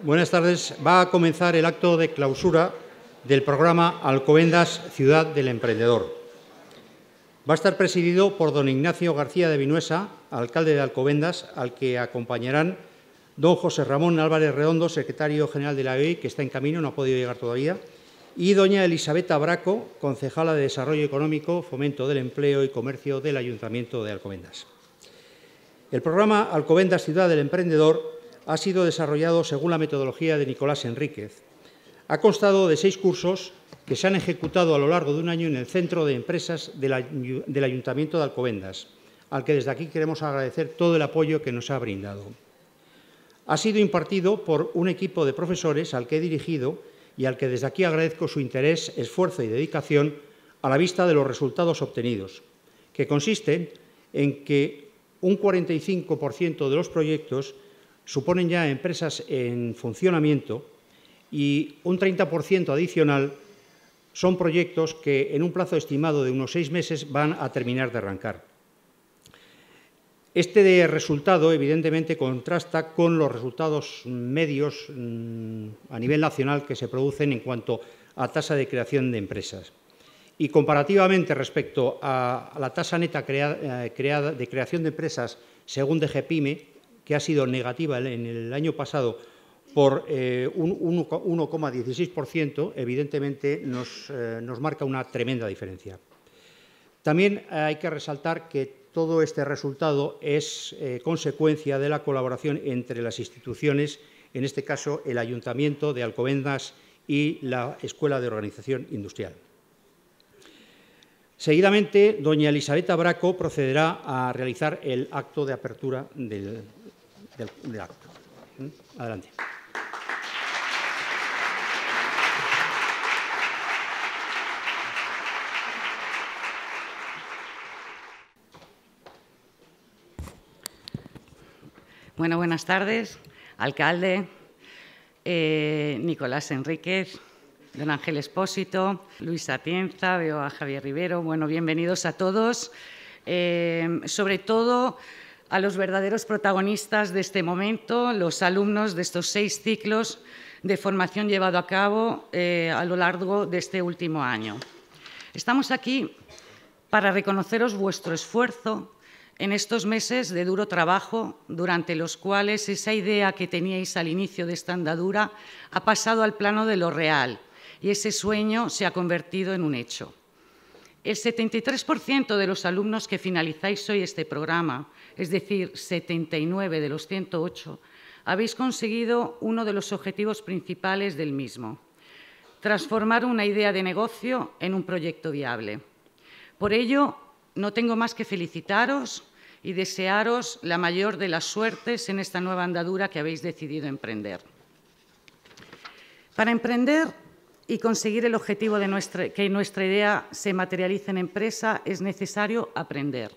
Buenas tardes. Va a comenzar el acto de clausura del programa Alcobendas Ciudad del Emprendedor. Va a estar presidido por don Ignacio García de Vinuesa, alcalde de Alcobendas, al que acompañarán don José Ramón Álvarez Redondo, secretario general de la EI, que está en camino, no ha podido llegar todavía, y doña Elisabetta Braco, concejala de Desarrollo Económico, Fomento del Empleo y Comercio del Ayuntamiento de Alcobendas. El programa Alcobendas Ciudad del Emprendedor ha sido desarrollado según la metodología de Nicolás Enríquez. Ha constado de seis cursos que se han ejecutado a lo largo de un año en el Centro de Empresas del Ayuntamiento de Alcobendas, al que desde aquí queremos agradecer todo el apoyo que nos ha brindado. Ha sido impartido por un equipo de profesores al que he dirigido y al que desde aquí agradezco su interés, esfuerzo y dedicación a la vista de los resultados obtenidos, que consisten en que un 45% de los proyectos suponen ya empresas en funcionamiento y un 30% adicional son proyectos que en un plazo estimado de unos seis meses van a terminar de arrancar. Este resultado, evidentemente, contrasta con los resultados medios mm, a nivel nacional que se producen en cuanto a tasa de creación de empresas. Y comparativamente respecto a, la tasa neta eh, de creación de empresas según DGPIME, que ha sido negativa en el año pasado por eh, un 1,16%, evidentemente eh, nos, marca una tremenda diferencia. También hay que resaltar que todo este resultado es eh, consecuencia de la colaboración entre las instituciones, en este caso el Ayuntamiento de Alcobendas y la Escuela de Organización Industrial. Seguidamente, doña Elisabetta Braco procederá a realizar el acto de apertura del, del, acto. ¿Mm? Adelante. Bueno, buenas tardes, alcalde, eh, Nicolás Enríquez, don Ángel Espósito, Luis Atienza, veo a Javier Rivero. Bueno, bienvenidos a todos. Eh, sobre todo, a los verdaderos protagonistas de este momento, los alumnos de estos seis ciclos de formación llevado a cabo eh, a lo largo de este último año. Estamos aquí para reconoceros vuestro esfuerzo en estos meses de duro trabajo, durante los cuales esa idea que teníais al inicio de esta andadura ha pasado al plano de lo real y ese sueño se ha convertido en un hecho. El 73% de los alumnos que finalizáis hoy este programa, es decir, 79 de los 108, habéis conseguido uno de los objetivos principales del mismo, transformar una idea de negocio en un proyecto viable. Por ello, no tengo más que felicitaros y desearos la mayor de las suertes en esta nueva andadura que habéis decidido emprender. Para emprender y conseguir el objetivo de que nuestra idea se materialice en empresa es necesario aprender.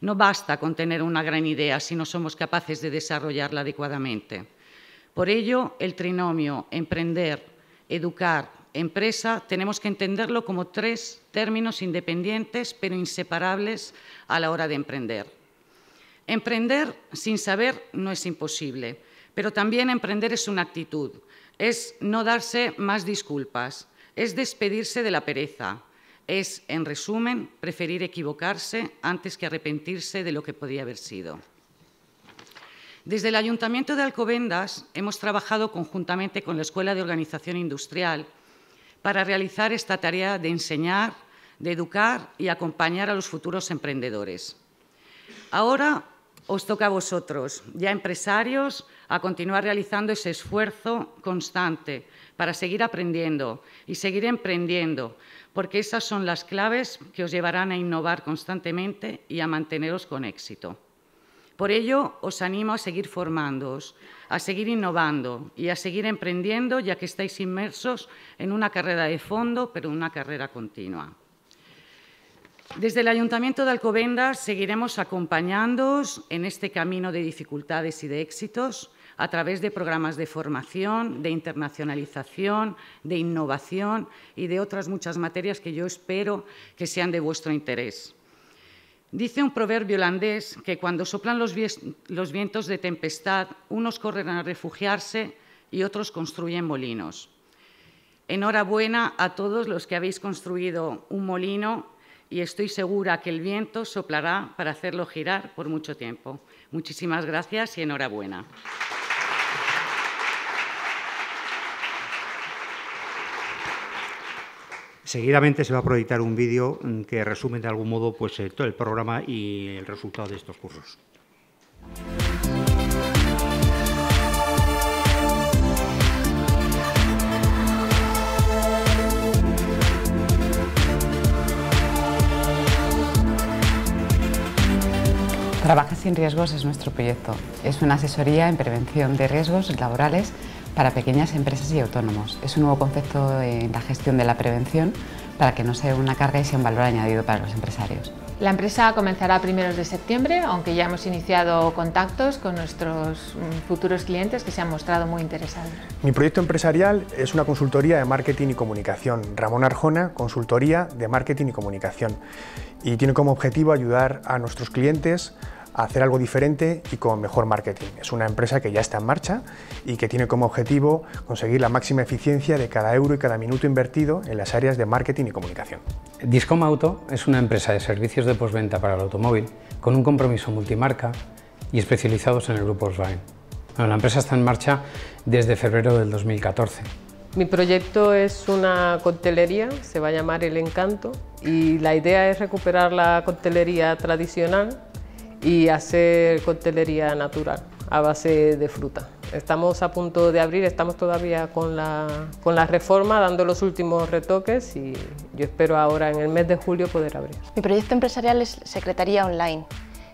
No basta con tener una gran idea si no somos capaces de desarrollarla adecuadamente. Por ello, el trinomio emprender, educar, empresa, tenemos que entenderlo como tres términos independientes pero inseparables a la hora de emprender. Emprender sin saber no es imposible, pero también emprender es una actitud, es no darse más disculpas, es despedirse de la pereza, es, en resumen, preferir equivocarse antes que arrepentirse de lo que podía haber sido. Desde el Ayuntamiento de Alcobendas hemos trabajado conjuntamente con la Escuela de Organización Industrial para realizar esta tarea de enseñar, de educar y acompañar a los futuros emprendedores. Ahora os toca a vosotros, ya empresarios, a continuar realizando ese esfuerzo constante para seguir aprendiendo y seguir emprendiendo, porque esas son las claves que os llevarán a innovar constantemente y a manteneros con éxito. Por ello, os animo a seguir formándoos, a seguir innovando y a seguir emprendiendo, ya que estáis inmersos en una carrera de fondo, pero una carrera continua. Desde el Ayuntamiento de Alcobendas seguiremos acompañándoos en este camino de dificultades y de éxitos a través de programas de formación, de internacionalización, de innovación y de otras muchas materias que yo espero que sean de vuestro interés. Dice un proverbio holandés que cuando soplan los, vientos de tempestad, unos corren a refugiarse y otros construyen molinos. Enhorabuena a todos los que habéis construido un molino y estoy segura que el viento soplará para hacerlo girar por mucho tiempo. Muchísimas gracias y enhorabuena. Seguidamente se va a proyectar un vídeo que resume de algún modo pues, eh, todo el programa y el resultado de estos cursos. Trabaja sin riesgos es nuestro proyecto. Es una asesoría en prevención de riesgos laborales para pequeñas empresas y autónomos. Es un nuevo concepto en la gestión de la prevención para que no sea una carga y sea un valor añadido para los empresarios. La empresa comenzará a primeros de septiembre, aunque ya hemos iniciado contactos con nuestros mm, futuros clientes que se han mostrado muy interesados. Mi proyecto empresarial es una consultoría de marketing y comunicación, Ramón Arjona, consultoría de marketing y comunicación, y tiene como objetivo ayudar a nuestros clientes hacer algo diferente y con mejor marketing. Es una empresa que ya está en marcha y que tiene como objetivo conseguir la máxima eficiencia de cada euro y cada minuto invertido en las áreas de marketing y comunicación. Discom Auto es una empresa de servicios de postventa para el automóvil con un compromiso multimarca y especializados en el grupo Volkswagen. la empresa está en marcha desde febrero del 2014. Mi proyecto es una coctelería, se va a llamar El Encanto, y la idea es recuperar la coctelería tradicional y hacer coctelería natural a base de fruta. Estamos a punto de abrir, estamos todavía con la, con la reforma, dando los últimos retoques y yo espero ahora en el mes de julio poder abrir. Mi proyecto empresarial es Secretaría Online.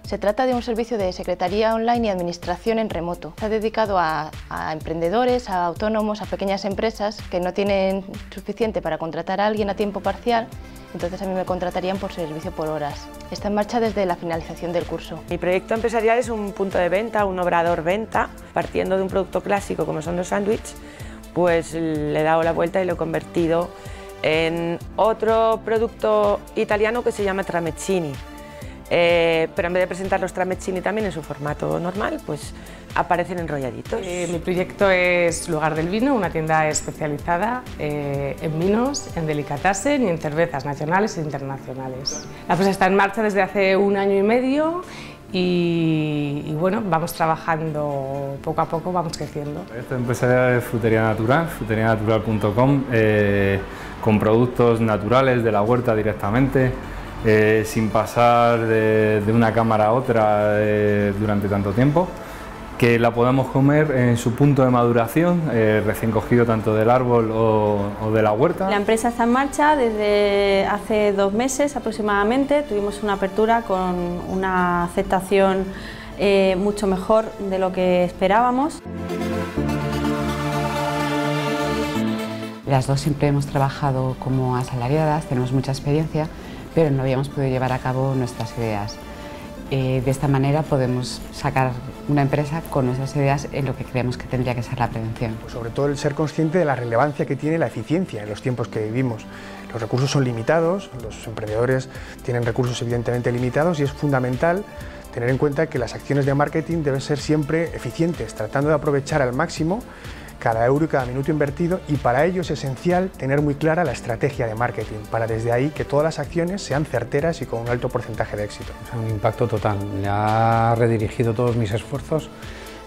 Se trata de un servicio de secretaría online y administración en remoto. Está dedicado a, emprendedores, a autónomos, a pequeñas empresas que no tienen suficiente para contratar a alguien a tiempo parcial, entonces a mí me contratarían por servicio por horas. Está en marcha desde la finalización del curso. Mi proyecto empresarial es un punto de venta, un obrador venta, partiendo de un producto clásico como son los sándwiches, pues le he dado la vuelta y lo he convertido en otro producto italiano que se llama trameccini eh, pero en vez de presentar los tramezzini también en su formato normal, pues aparecen enrolladitos. Eh, mi proyecto es Lugar del Vino, una tienda especializada eh, en vinos, en delicatessen y en cervezas nacionales e internacionales. La empresa está en marcha desde hace un año y medio y, bueno, vamos trabajando poco a poco, vamos creciendo. Esta empresa es Frutería Natural, fruterianatural.com, con productos naturales de la huerta directamente, eh, sin pasar de, una cámara a otra eh, durante tanto tiempo, que la podamos comer en su punto de maduración, eh, recién cogido tanto del árbol o, o, de la huerta. La empresa está en marcha desde hace dos meses aproximadamente, tuvimos una apertura con una aceptación mucho mejor de lo que esperábamos. Las dos siempre hemos trabajado como asalariadas, tenemos mucha experiencia pero no habíamos podido llevar a cabo nuestras ideas. Eh, de esta manera podemos sacar una empresa con nuestras ideas en lo que creemos que tendría que ser la prevención. Pues sobre todo el ser consciente de la relevancia que tiene la eficiencia en los tiempos que vivimos. Los recursos son limitados, los emprendedores tienen recursos evidentemente limitados y es fundamental tener en cuenta que las acciones de marketing deben ser siempre eficientes, tratando de aprovechar al máximo cada euro y cada minuto invertido y para ello es esencial tener muy clara la estrategia de marketing para desde ahí que todas las acciones sean certeras y con un alto porcentaje de éxito. un impacto total, Me ha redirigido todos mis esfuerzos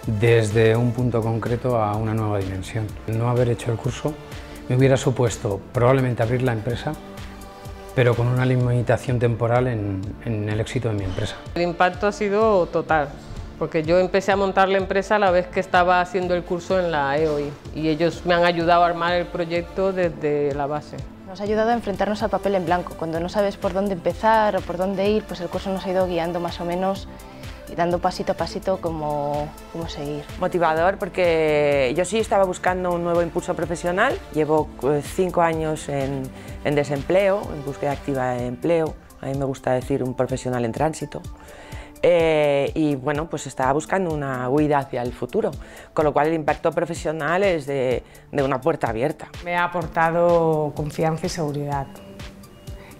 desde un punto concreto a una nueva dimensión. No haber hecho el curso me hubiera supuesto probablemente abrir la empresa, pero con una limitación temporal en el éxito de mi empresa. El impacto ha sido total, porque yo empecé a montar la empresa a la vez que estaba haciendo el curso en la EOI y ellos me han ayudado a armar el proyecto desde la base. Nos ha ayudado a enfrentarnos al papel en blanco. Cuando no sabes por dónde empezar o por dónde ir, pues el curso nos ha ido guiando más o menos y dando pasito a pasito cómo, cómo seguir. Motivador porque yo sí estaba buscando un nuevo impulso profesional. Llevo eh, cinco años en, en desempleo, en búsqueda activa de empleo. A mí me gusta decir un profesional en tránsito. Eh, y bueno, pues estaba buscando una huida hacia el futuro, con lo cual el impacto profesional es de, de una puerta abierta. Me ha aportado confianza y seguridad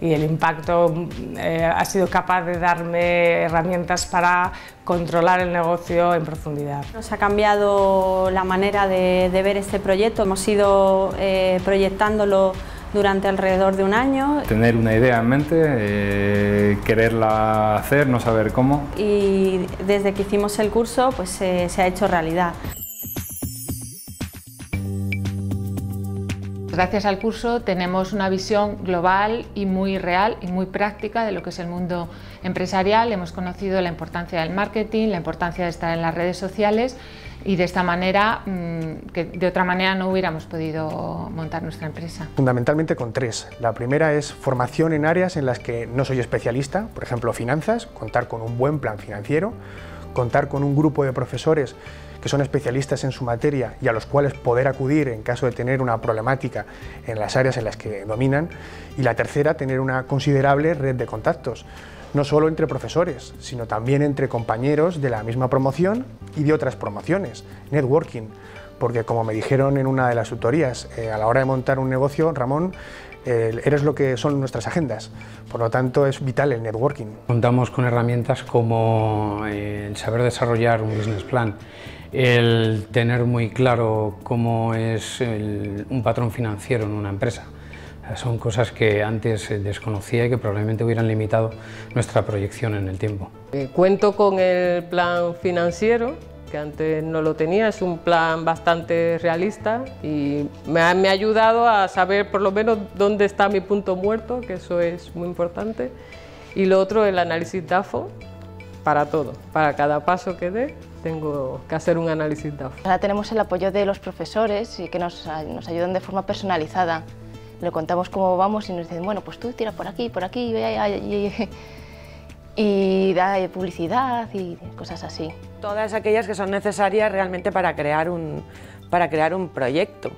y el impacto eh, ha sido capaz de darme herramientas para controlar el negocio en profundidad. Nos ha cambiado la manera de, ver este proyecto, hemos ido eh, proyectándolo durante alrededor de un año. Tener una idea en mente, eh, quererla hacer, no saber cómo. Y desde que hicimos el curso pues se ha hecho realidad. Gracias al curso tenemos una visión global y muy real y muy práctica de lo que es el mundo empresarial. Hemos conocido la importancia del marketing, la importancia de estar en las redes sociales y de esta manera, mm, que de otra manera no hubiéramos podido montar nuestra empresa. Fundamentalmente con tres. La primera es formación en áreas en las que no soy especialista, por ejemplo finanzas, contar con un buen plan financiero, contar con un grupo de profesores que son especialistas en su materia y a los cuales poder acudir en caso de tener una problemática en las áreas en las que dominan. Y la tercera, tener una considerable red de contactos no solo entre profesores, sino también entre compañeros de la misma promoción y de otras promociones, networking, porque como me dijeron en una de las tutorías, eh, a la hora de montar un negocio, Ramón, eh, eres lo que son nuestras agendas, por lo tanto es vital el networking. Contamos con herramientas como eh, el saber desarrollar un business plan, el tener muy claro cómo es un patrón financiero en una empresa, son cosas que antes eh, desconocía y que probablemente hubieran limitado nuestra proyección en el tiempo. Eh, cuento con el plan financiero, que antes no lo tenía, es un plan bastante realista y me ha, ayudado a saber por lo menos dónde está mi punto muerto, que eso es muy importante. Y lo otro, el análisis DAFO, para todo, para cada paso que dé tengo que hacer un análisis DAFO. Ahora tenemos el apoyo de los profesores y que nos, nos ayudan de forma personalizada le contamos cómo vamos y nos dicen, bueno, pues tú tira por aquí, por aquí, y, da eh, publicidad y cosas así. Todas aquellas que son necesarias realmente para crear un, para crear un proyecto.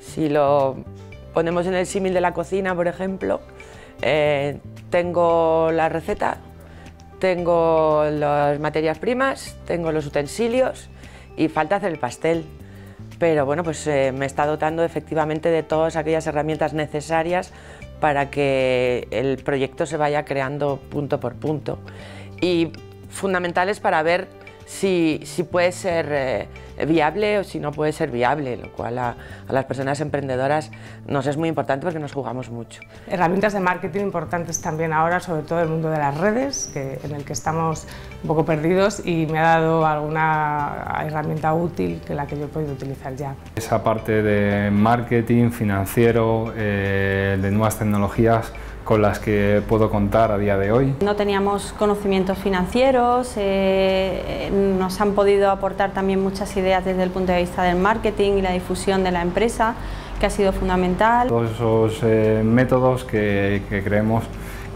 Si lo ponemos en el símil de la cocina, por ejemplo, eh, tengo la receta, tengo las materias primas, tengo los utensilios y falta hacer el pastel pero bueno, pues eh, me está dotando efectivamente de todas aquellas herramientas necesarias para que el proyecto se vaya creando punto por punto y fundamentales para ver si, si puede ser eh, viable o si no puede ser viable, lo cual a, las personas emprendedoras nos es muy importante porque nos jugamos mucho. Herramientas de marketing importantes también ahora, sobre todo el mundo de las redes, que, en el que estamos un poco perdidos y me ha dado alguna herramienta útil que la que yo he podido utilizar ya. Esa parte de marketing financiero, eh, de nuevas tecnologías, con las que puedo contar a día de hoy. No teníamos conocimientos financieros, eh, eh, nos han podido aportar también muchas ideas desde el punto de vista del marketing y la difusión de la empresa, que ha sido fundamental. Todos esos eh, métodos que, creemos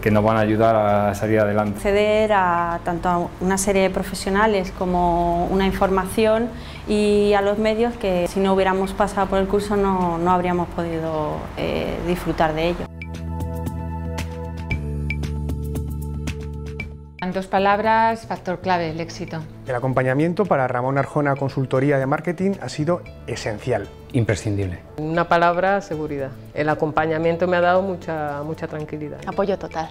que nos van a ayudar a salir adelante. Acceder a tanto a una serie de profesionales como una información y a los medios que si no hubiéramos pasado por el curso no, habríamos podido disfrutar de ello. En dos palabras, factor clave, el éxito. El acompañamiento para Ramón Arjona Consultoría de Marketing ha sido esencial. Imprescindible. Una palabra, seguridad. El acompañamiento me ha dado mucha, mucha tranquilidad. Apoyo total.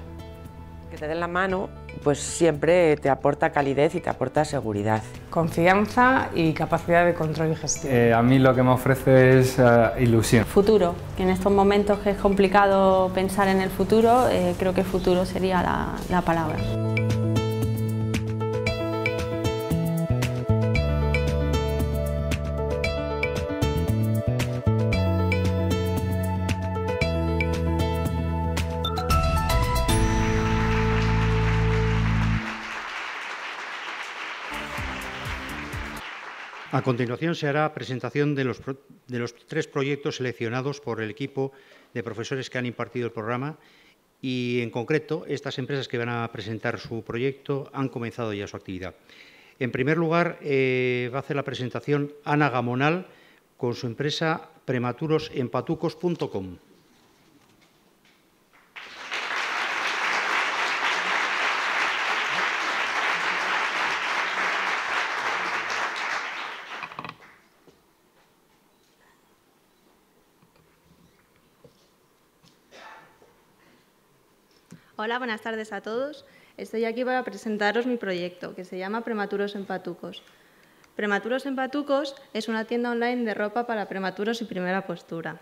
Que te den la mano, pues siempre te aporta calidez y te aporta seguridad. Confianza y capacidad de control y gestión. Eh, a mí lo que me ofrece es eh, ilusión. Futuro, en estos momentos que es complicado pensar en el futuro, eh, creo que futuro sería la palabra. A continuación se hará presentación de los, tres proyectos seleccionados por el equipo de profesores que han impartido el programa y, en concreto, estas empresas que van a presentar su proyecto han comenzado ya su actividad. En primer lugar, eh, va a hacer la presentación Ana Gamonal con su empresa prematurosempatucos.com. Hola, buenas tardes a todos. Estoy aquí para presentaros mi proyecto, que se llama Prematuros en Patucos. Prematuros en Patucos es una tienda online de ropa para prematuros y primera postura.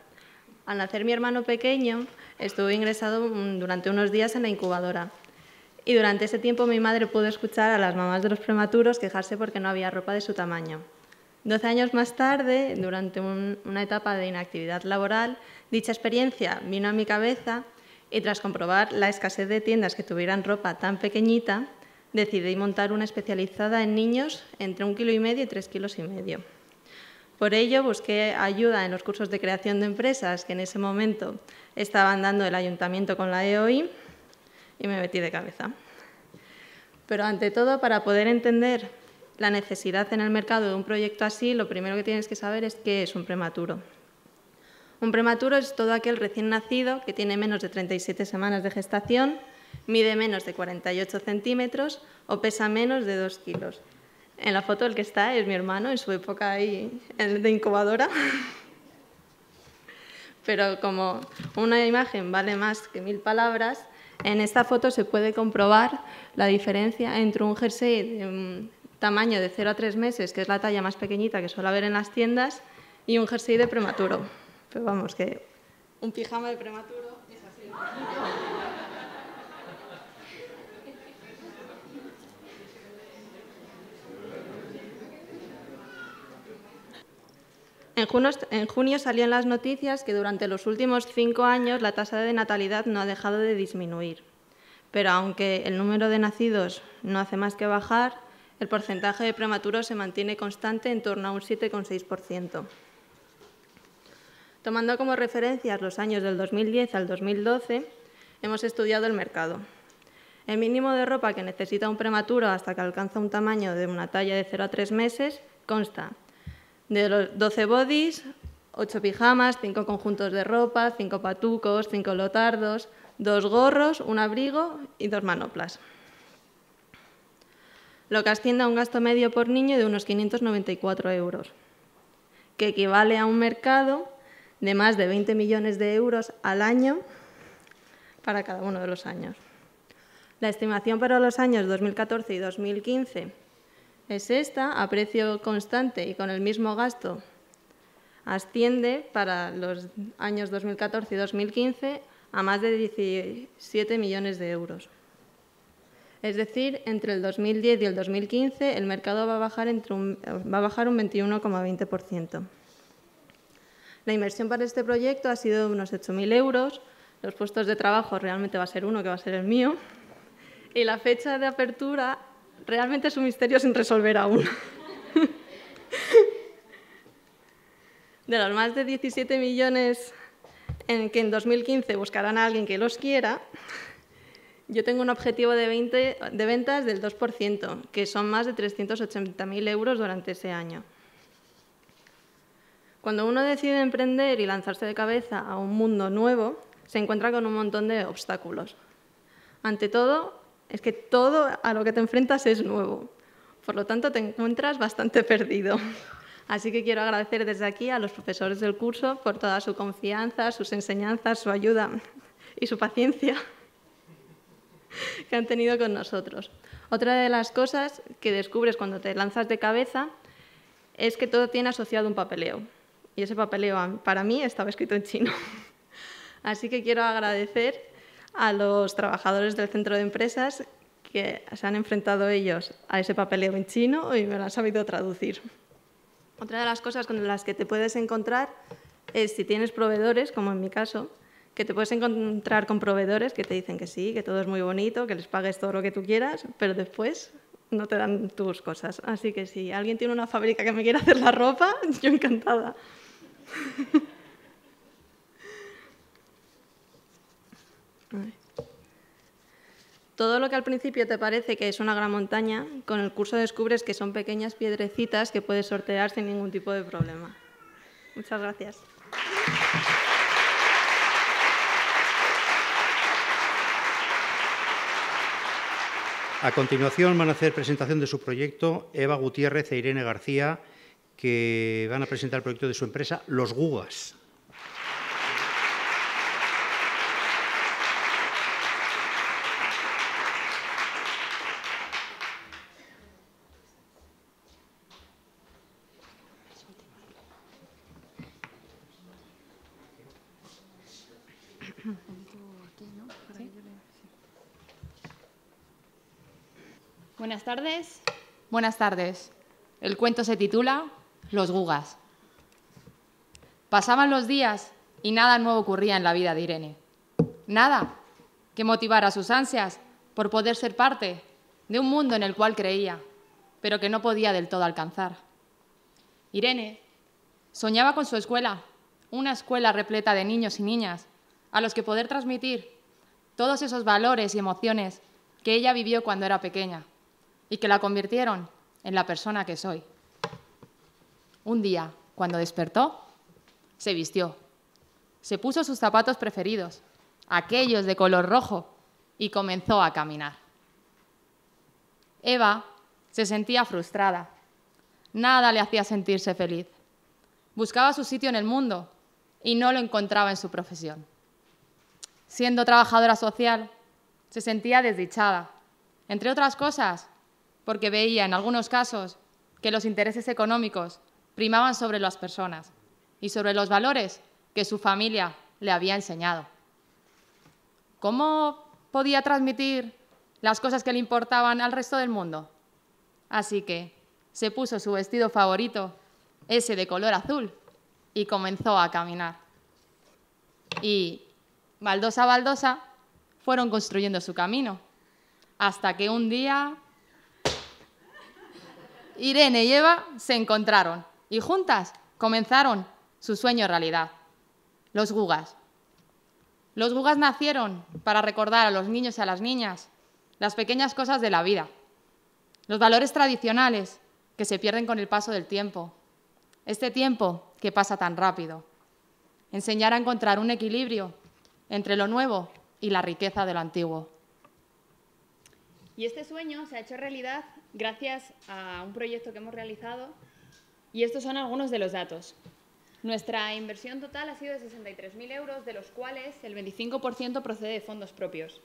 Al nacer mi hermano pequeño, estuve ingresado durante unos días en la incubadora. Y durante ese tiempo mi madre pudo escuchar a las mamás de los prematuros quejarse porque no había ropa de su tamaño. Doce años más tarde, durante una etapa de inactividad laboral, dicha experiencia vino a mi cabeza y tras comprobar la escasez de tiendas que tuvieran ropa tan pequeñita, decidí montar una especializada en niños entre un kilo y medio y tres kilos y medio. Por ello, busqué ayuda en los cursos de creación de empresas que en ese momento estaban dando el ayuntamiento con la EOI y me metí de cabeza. Pero ante todo, para poder entender la necesidad en el mercado de un proyecto así, lo primero que tienes que saber es qué es un prematuro. Un prematuro es todo aquel recién nacido que tiene menos de 37 semanas de gestación, mide menos de 48 centímetros o pesa menos de 2 kilos. En la foto el que está es mi hermano, en su época ahí, de incubadora. Pero como una imagen vale más que mil palabras, en esta foto se puede comprobar la diferencia entre un jersey de tamaño de 0 a 3 meses, que es la talla más pequeñita que suele haber en las tiendas, y un jersey de prematuro. Pero vamos, que... Un pijama de prematuro es así. En junio, salían las noticias que durante los últimos cinco años la tasa de natalidad no ha dejado de disminuir. Pero aunque el número de nacidos no hace más que bajar, el porcentaje de prematuros se mantiene constante en torno a un 7,6%. Tomando como referencias los años del 2010 al 2012, hemos estudiado el mercado. El mínimo de ropa que necesita un prematuro hasta que alcanza un tamaño de una talla de 0 a 3 meses consta de los 12 bodies, 8 pijamas, 5 conjuntos de ropa, 5 patucos, 5 lotardos, 2 gorros, un abrigo y 2 manoplas. Lo que asciende a un gasto medio por niño de unos 594 euros, que equivale a un mercado de más de 20 millones de euros al año para cada uno de los años. La estimación para los años 2014 y 2015 es esta, a precio constante y con el mismo gasto, asciende para los años 2014 y 2015 a más de 17 millones de euros. Es decir, entre el 2010 y el 2015 el mercado va a bajar, va a bajar un 21,20%. La inversión para este proyecto ha sido de unos 8.000 euros. Los puestos de trabajo realmente va a ser uno, que va a ser el mío. Y la fecha de apertura realmente es un misterio sin resolver aún. De los más de 17 millones en que en 2015 buscarán a alguien que los quiera, yo tengo un objetivo de, de ventas del 2%, que son más de 380.000 euros durante ese año. Cuando uno decide emprender y lanzarse de cabeza a un mundo nuevo, se encuentra con un montón de obstáculos. Ante todo, es que todo a lo que te enfrentas es nuevo. Por lo tanto, te encuentras bastante perdido. Así que quiero agradecer desde aquí a los profesores del curso por toda su confianza, sus enseñanzas, su ayuda y su paciencia que han tenido con nosotros. Otra de las cosas que descubres cuando te lanzas de cabeza es que todo tiene asociado un papeleo. Y ese papeleo para mí estaba escrito en chino. Así que quiero agradecer a los trabajadores del centro de empresas que se han enfrentado ellos a ese papeleo en chino y me lo han sabido traducir. Otra de las cosas con las que te puedes encontrar es si tienes proveedores, como en mi caso, que te puedes encontrar con proveedores que te dicen que sí, que todo es muy bonito, que les pagues todo lo que tú quieras, pero después no te dan tus cosas. Así que si alguien tiene una fábrica que me quiera hacer la ropa, yo encantada. Todo lo que al principio te parece que es una gran montaña, con el curso descubres que son pequeñas piedrecitas que puedes sortear sin ningún tipo de problema. Muchas gracias. A continuación van a hacer presentación de su proyecto Eva Gutiérrez e Irene García, que van a presentar el proyecto de su empresa, Los Gugas. Buenas tardes. Buenas tardes. El cuento se titula los gugas. Pasaban los días y nada nuevo ocurría en la vida de Irene. Nada que motivara sus ansias por poder ser parte de un mundo en el cual creía, pero que no podía del todo alcanzar. Irene soñaba con su escuela, una escuela repleta de niños y niñas a los que poder transmitir todos esos valores y emociones que ella vivió cuando era pequeña y que la convirtieron en la persona que soy. Un día, cuando despertó, se vistió. Se puso sus zapatos preferidos, aquellos de color rojo, y comenzó a caminar. Eva se sentía frustrada. Nada le hacía sentirse feliz. Buscaba su sitio en el mundo y no lo encontraba en su profesión. Siendo trabajadora social, se sentía desdichada, entre otras cosas, porque veía en algunos casos que los intereses económicos primaban sobre las personas y sobre los valores que su familia le había enseñado. ¿Cómo podía transmitir las cosas que le importaban al resto del mundo? Así que se puso su vestido favorito, ese de color azul, y comenzó a caminar. Y baldosa a baldosa fueron construyendo su camino, hasta que un día Irene y Eva se encontraron y juntas comenzaron su sueño realidad, los Gugas. Los Gugas nacieron para recordar a los niños y a las niñas las pequeñas cosas de la vida, los valores tradicionales que se pierden con el paso del tiempo, este tiempo que pasa tan rápido. Enseñar a encontrar un equilibrio entre lo nuevo y la riqueza de lo antiguo. Y este sueño se ha hecho realidad gracias a un proyecto que hemos realizado y estos son algunos de los datos. Nuestra inversión total ha sido de 63.000 euros, de los cuales el 25% procede de fondos propios.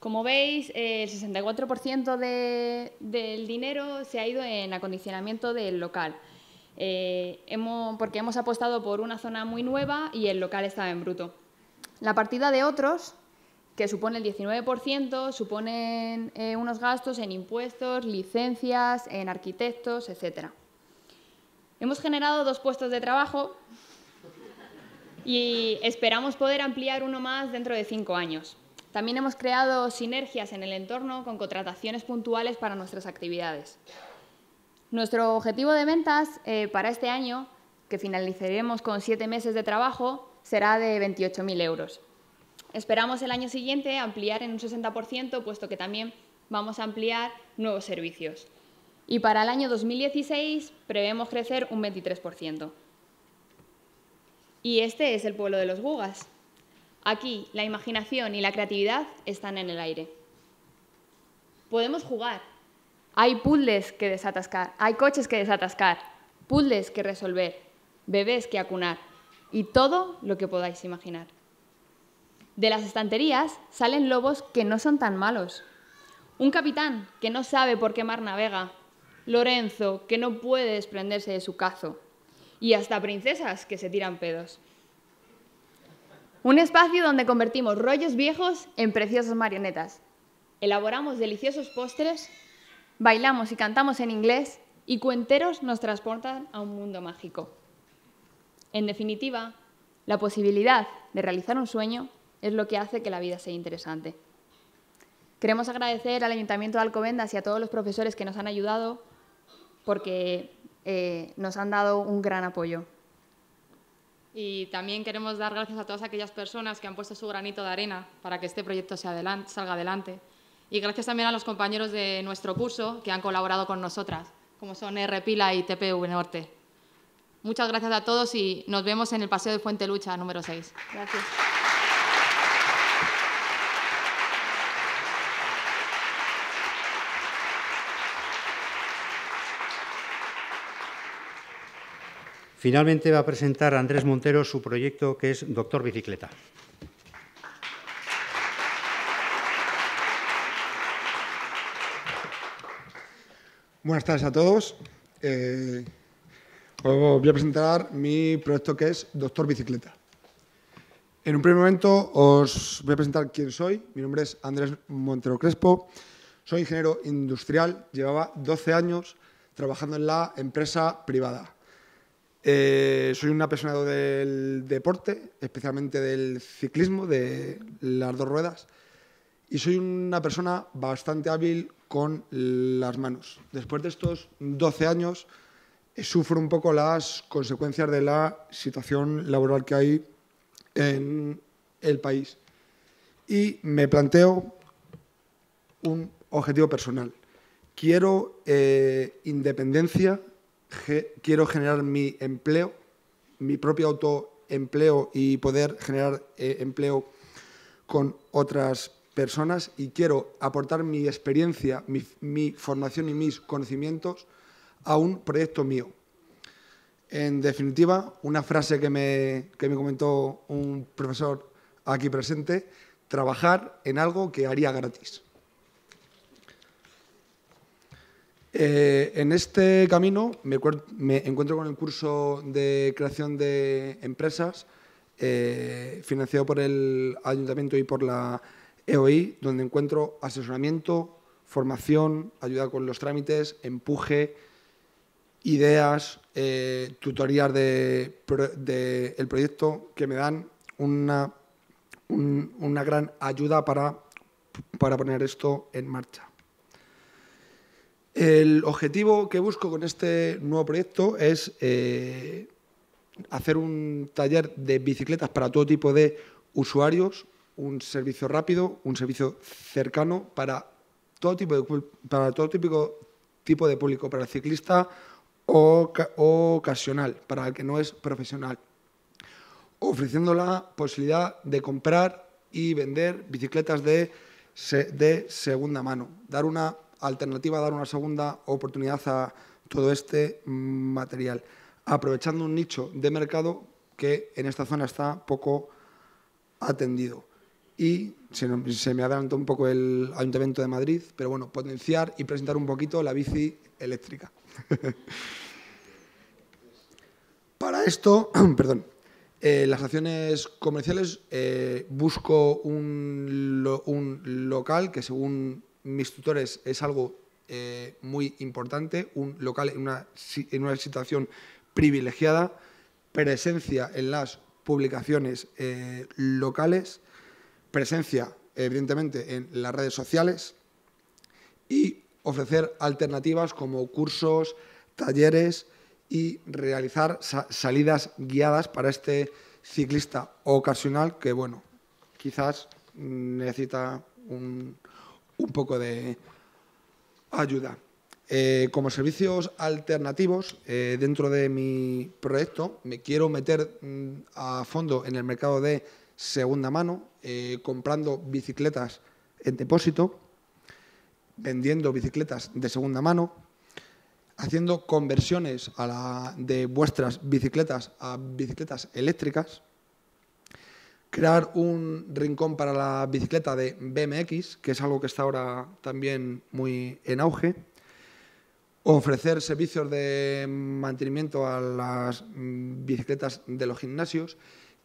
Como veis, el 64% del dinero se ha ido en acondicionamiento del local, eh, porque hemos apostado por una zona muy nueva y el local estaba en bruto. La partida de otros, que supone el 19%, suponen eh, unos gastos en impuestos, licencias, en arquitectos, etcétera. Hemos generado dos puestos de trabajo y esperamos poder ampliar uno más dentro de cinco años. También hemos creado sinergias en el entorno con contrataciones puntuales para nuestras actividades. Nuestro objetivo de ventas eh, para este año, que finalizaremos con siete meses de trabajo, será de 28.000 euros. Esperamos el año siguiente ampliar en un 60%, puesto que también vamos a ampliar nuevos servicios y para el año 2016 prevemos crecer un 23%. Y este es el pueblo de los Gugas. Aquí la imaginación y la creatividad están en el aire. Podemos jugar. Hay puzzles que desatascar, hay coches que desatascar, puzzles que resolver, bebés que acunar y todo lo que podáis imaginar. De las estanterías salen lobos que no son tan malos. Un capitán que no sabe por qué mar navega Lorenzo, que no puede desprenderse de su cazo, y hasta princesas que se tiran pedos. Un espacio donde convertimos rollos viejos en preciosas marionetas. Elaboramos deliciosos postres, bailamos y cantamos en inglés y cuenteros nos transportan a un mundo mágico. En definitiva, la posibilidad de realizar un sueño es lo que hace que la vida sea interesante. Queremos agradecer al Ayuntamiento de Alcobendas y a todos los profesores que nos han ayudado porque eh, nos han dado un gran apoyo. Y también queremos dar gracias a todas aquellas personas que han puesto su granito de arena para que este proyecto salga adelante. Y gracias también a los compañeros de nuestro curso que han colaborado con nosotras, como son R Pila y TPV Norte. Muchas gracias a todos y nos vemos en el Paseo de Fuente Lucha número 6. Gracias. Finalmente va a presentar a Andrés Montero su proyecto que es Doctor Bicicleta. Buenas tardes a todos. Eh, os voy a presentar mi proyecto que es Doctor Bicicleta. En un primer momento os voy a presentar quién soy. Mi nombre es Andrés Montero Crespo. Soy ingeniero industrial. Llevaba 12 años trabajando en la empresa privada. Eh, soy un apasionado del deporte, especialmente del ciclismo, de las dos ruedas, y soy una persona bastante hábil con las manos. Después de estos 12 años, eh, sufro un poco las consecuencias de la situación laboral que hay en el país. Y me planteo un objetivo personal. Quiero eh, independencia quiero generar mi empleo, mi propio autoempleo y poder generar eh, empleo con otras personas y quiero aportar mi experiencia, mi, formación y mis conocimientos a un proyecto mío. En definitiva, una frase que que me comentó un profesor aquí presente, trabajar en algo que haría gratis. Eh, en este camino me, encuentro con el curso de creación de empresas eh, financiado por el ayuntamiento y por la EOI, donde encuentro asesoramiento, formación, ayuda con los trámites, empuje, ideas, eh, tutorías del de, proyecto que me dan una, una gran ayuda para, para poner esto en marcha. El objetivo que busco con este nuevo proyecto es eh, hacer un taller de bicicletas para todo tipo de usuarios, un servicio rápido, un servicio cercano para todo tipo de, para todo tipo de público, para el ciclista o, ocasional, para el que no es profesional, ofreciendo la posibilidad de comprar y vender bicicletas de, de segunda mano, dar una alternativa a dar una segunda oportunidad a todo este material, aprovechando un nicho de mercado que en esta zona está poco atendido. Y se, me adelantó un poco el Ayuntamiento de Madrid, pero bueno, potenciar y presentar un poquito la bici eléctrica. Para esto, perdón, eh, las acciones comerciales eh, busco un, un, local que según mis tutores es algo eh, muy importante, un local en una, en una, situación privilegiada, presencia en las publicaciones eh, locales, presencia evidentemente en las redes sociales y ofrecer alternativas como cursos, talleres y realizar salidas guiadas para este ciclista ocasional que, bueno, quizás necesita un, un poco de ayuda. Eh, como servicios alternativos, eh, dentro de mi proyecto, me quiero meter mm, a fondo en el mercado de segunda mano, eh, comprando bicicletas en depósito, vendiendo bicicletas de segunda mano, haciendo conversiones de vuestras bicicletas a bicicletas eléctricas crear un rincón para la bicicleta de BMX, que es algo que está ahora también muy en auge, ofrecer servicios de mantenimiento a las bicicletas de los gimnasios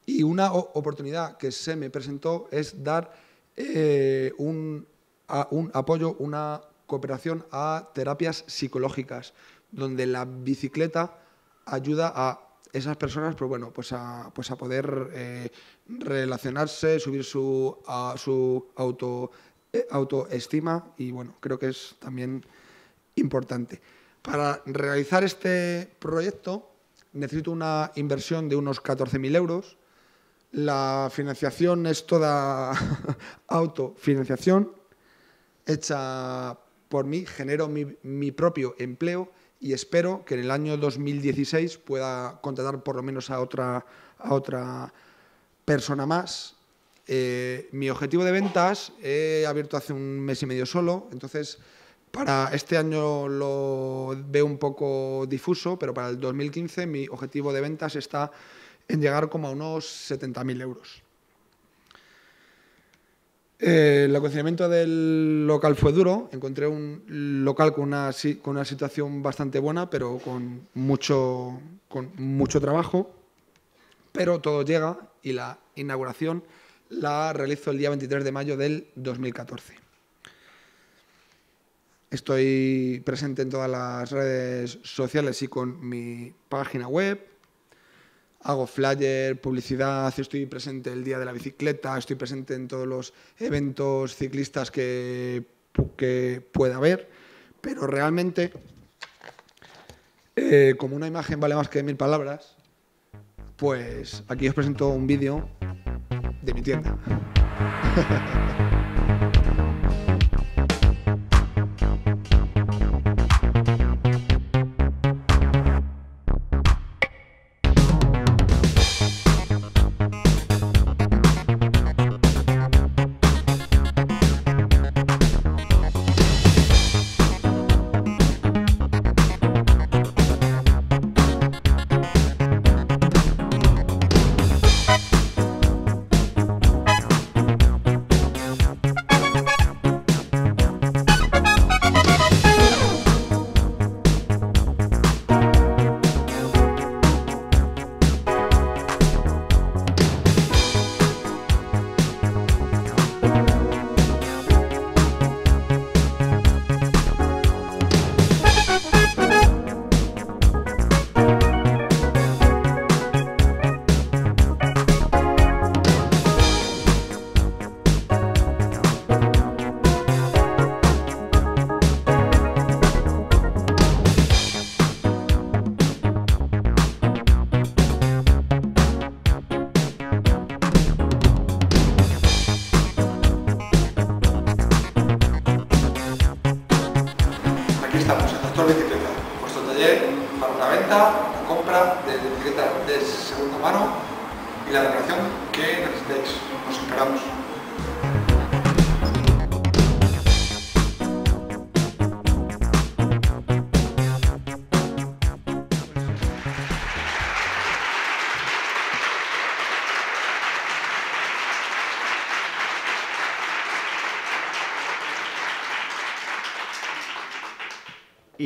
y una oportunidad que se me presentó es dar eh, un apoyo, una cooperación a terapias psicológicas, donde la bicicleta ayuda a esas personas, pues bueno, pues a, pues a poder eh, relacionarse, subir su, a, su auto, eh, autoestima y bueno, creo que es también importante. Para realizar este proyecto necesito una inversión de unos 14.000 euros. La financiación es toda autofinanciación hecha por mí, genero mi, mi propio empleo y espero que en el año 2016 pueda contratar por lo menos a otra, a otra persona más. Eh, mi objetivo de ventas he abierto hace un mes y medio solo, entonces para este año lo veo un poco difuso, pero para el 2015 mi objetivo de ventas está en llegar como a unos 70.000 euros. Eh, el acondicionamiento del local fue duro. Encontré un local con una, situación bastante buena, pero con mucho, con mucho trabajo. Pero todo llega y la inauguración la realizo el día 23 de mayo del 2014. Estoy presente en todas las redes sociales y con mi página web, hago flyer, publicidad, estoy presente el día de la bicicleta, estoy presente en todos los eventos ciclistas que, que pueda haber, pero realmente, eh, como una imagen vale más que mil palabras, pues aquí os presento un vídeo de mi tienda.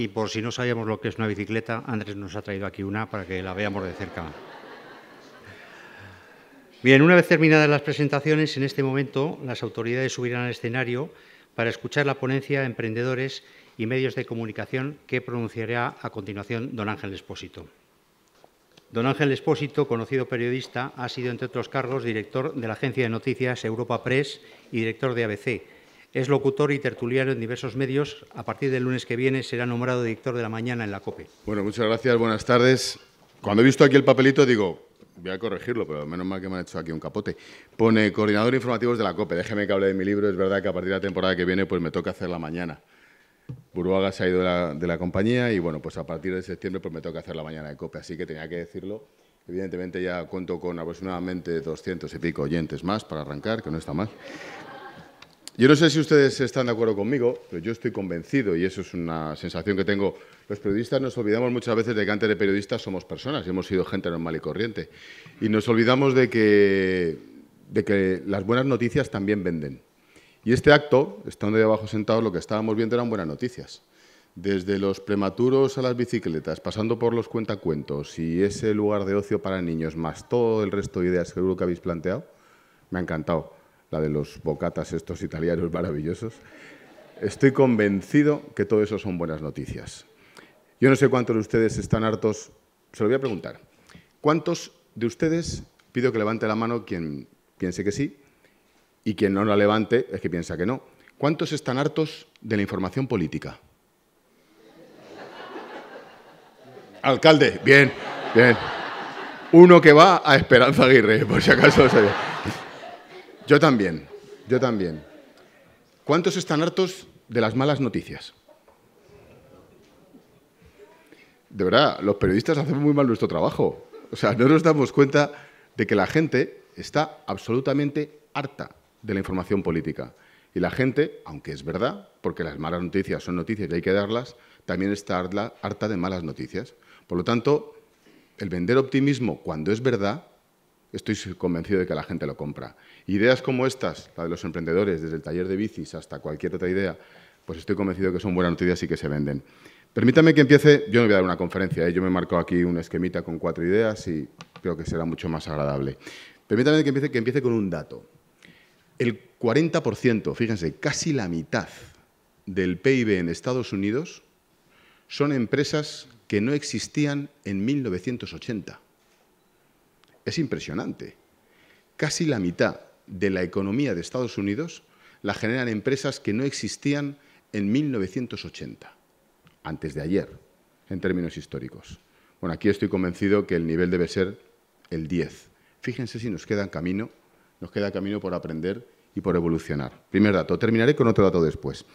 y por si no sabíamos lo que es una bicicleta, Andrés nos ha traído aquí una para que la veamos de cerca. Bien, una vez terminadas las presentaciones, en este momento las autoridades subirán al escenario para escuchar la ponencia Emprendedores y Medios de Comunicación que pronunciará a continuación don Ángel Espósito. Don Ángel Espósito, conocido periodista, ha sido, entre otros cargos, director de la agencia de noticias Europa Press y director de ABC, es locutor y tertuliano en diversos medios. A partir del lunes que viene será nombrado director de la mañana en la COPE. Bueno, muchas gracias, buenas tardes. Cuando he visto aquí el papelito digo, voy a corregirlo, pero menos mal que me han hecho aquí un capote. Pone coordinador informativos de la COPE. Déjeme que hable de mi libro. Es verdad que a partir de la temporada que viene pues me toca hacer la mañana. Buruaga se ha ido de la, compañía y bueno, pues a partir de septiembre pues me toca hacer la mañana de COPE. Así que tenía que decirlo. Evidentemente ya cuento con aproximadamente 200 y pico oyentes más para arrancar, que no está mal. Yo no sé si ustedes están de acuerdo conmigo, pero yo estoy convencido, y eso es una sensación que tengo, los periodistas nos olvidamos muchas veces de que antes de periodistas somos personas, y hemos sido gente normal y corriente. Y nos olvidamos de que, de que las buenas noticias también venden. Y este acto, estando ahí abajo sentados, lo que estábamos viendo eran buenas noticias. Desde los prematuros a las bicicletas, pasando por los cuentacuentos y ese lugar de ocio para niños, más todo el resto de ideas seguro que habéis planteado, me ha encantado la de los bocatas estos italianos maravillosos. Estoy convencido que todo eso son buenas noticias. Yo no sé cuántos de ustedes están hartos, se lo voy a preguntar. ¿Cuántos de ustedes, pido que levante la mano quien piense que sí y quien no la levante es que piensa que no, ¿cuántos están hartos de la información política? Alcalde, bien, bien. Uno que va a Esperanza Aguirre, por si acaso. Yo también, yo también. ¿Cuántos están hartos de las malas noticias? De verdad, los periodistas hacemos muy mal nuestro trabajo. O sea, no nos damos cuenta de que la gente está absolutamente harta de la información política. Y la gente, aunque es verdad, porque las malas noticias son noticias y hay que darlas, también está harta de malas noticias. Por lo tanto, el vender optimismo cuando es verdad estoy convencido de que la gente lo compra. Ideas como estas, la de los emprendedores, desde el taller de bicis hasta cualquier otra idea, pues estoy convencido de que son buenas noticias y que se venden. Permítame que empiece, yo no voy a dar una conferencia, ¿eh? yo me marco aquí un esquemita con cuatro ideas y creo que será mucho más agradable. Permítame que empiece, que empiece con un dato. El 40%, fíjense, casi la mitad del PIB en Estados Unidos son empresas que no existían en 1980. Es impresionante. Casi la mitad de la economía de Estados Unidos la generan empresas que no existían en 1980, antes de ayer, en términos históricos. Bueno, aquí estoy convencido que el nivel debe ser el 10. Fíjense si nos queda camino, nos queda camino por aprender y por evolucionar. Primer dato, terminaré con otro dato después.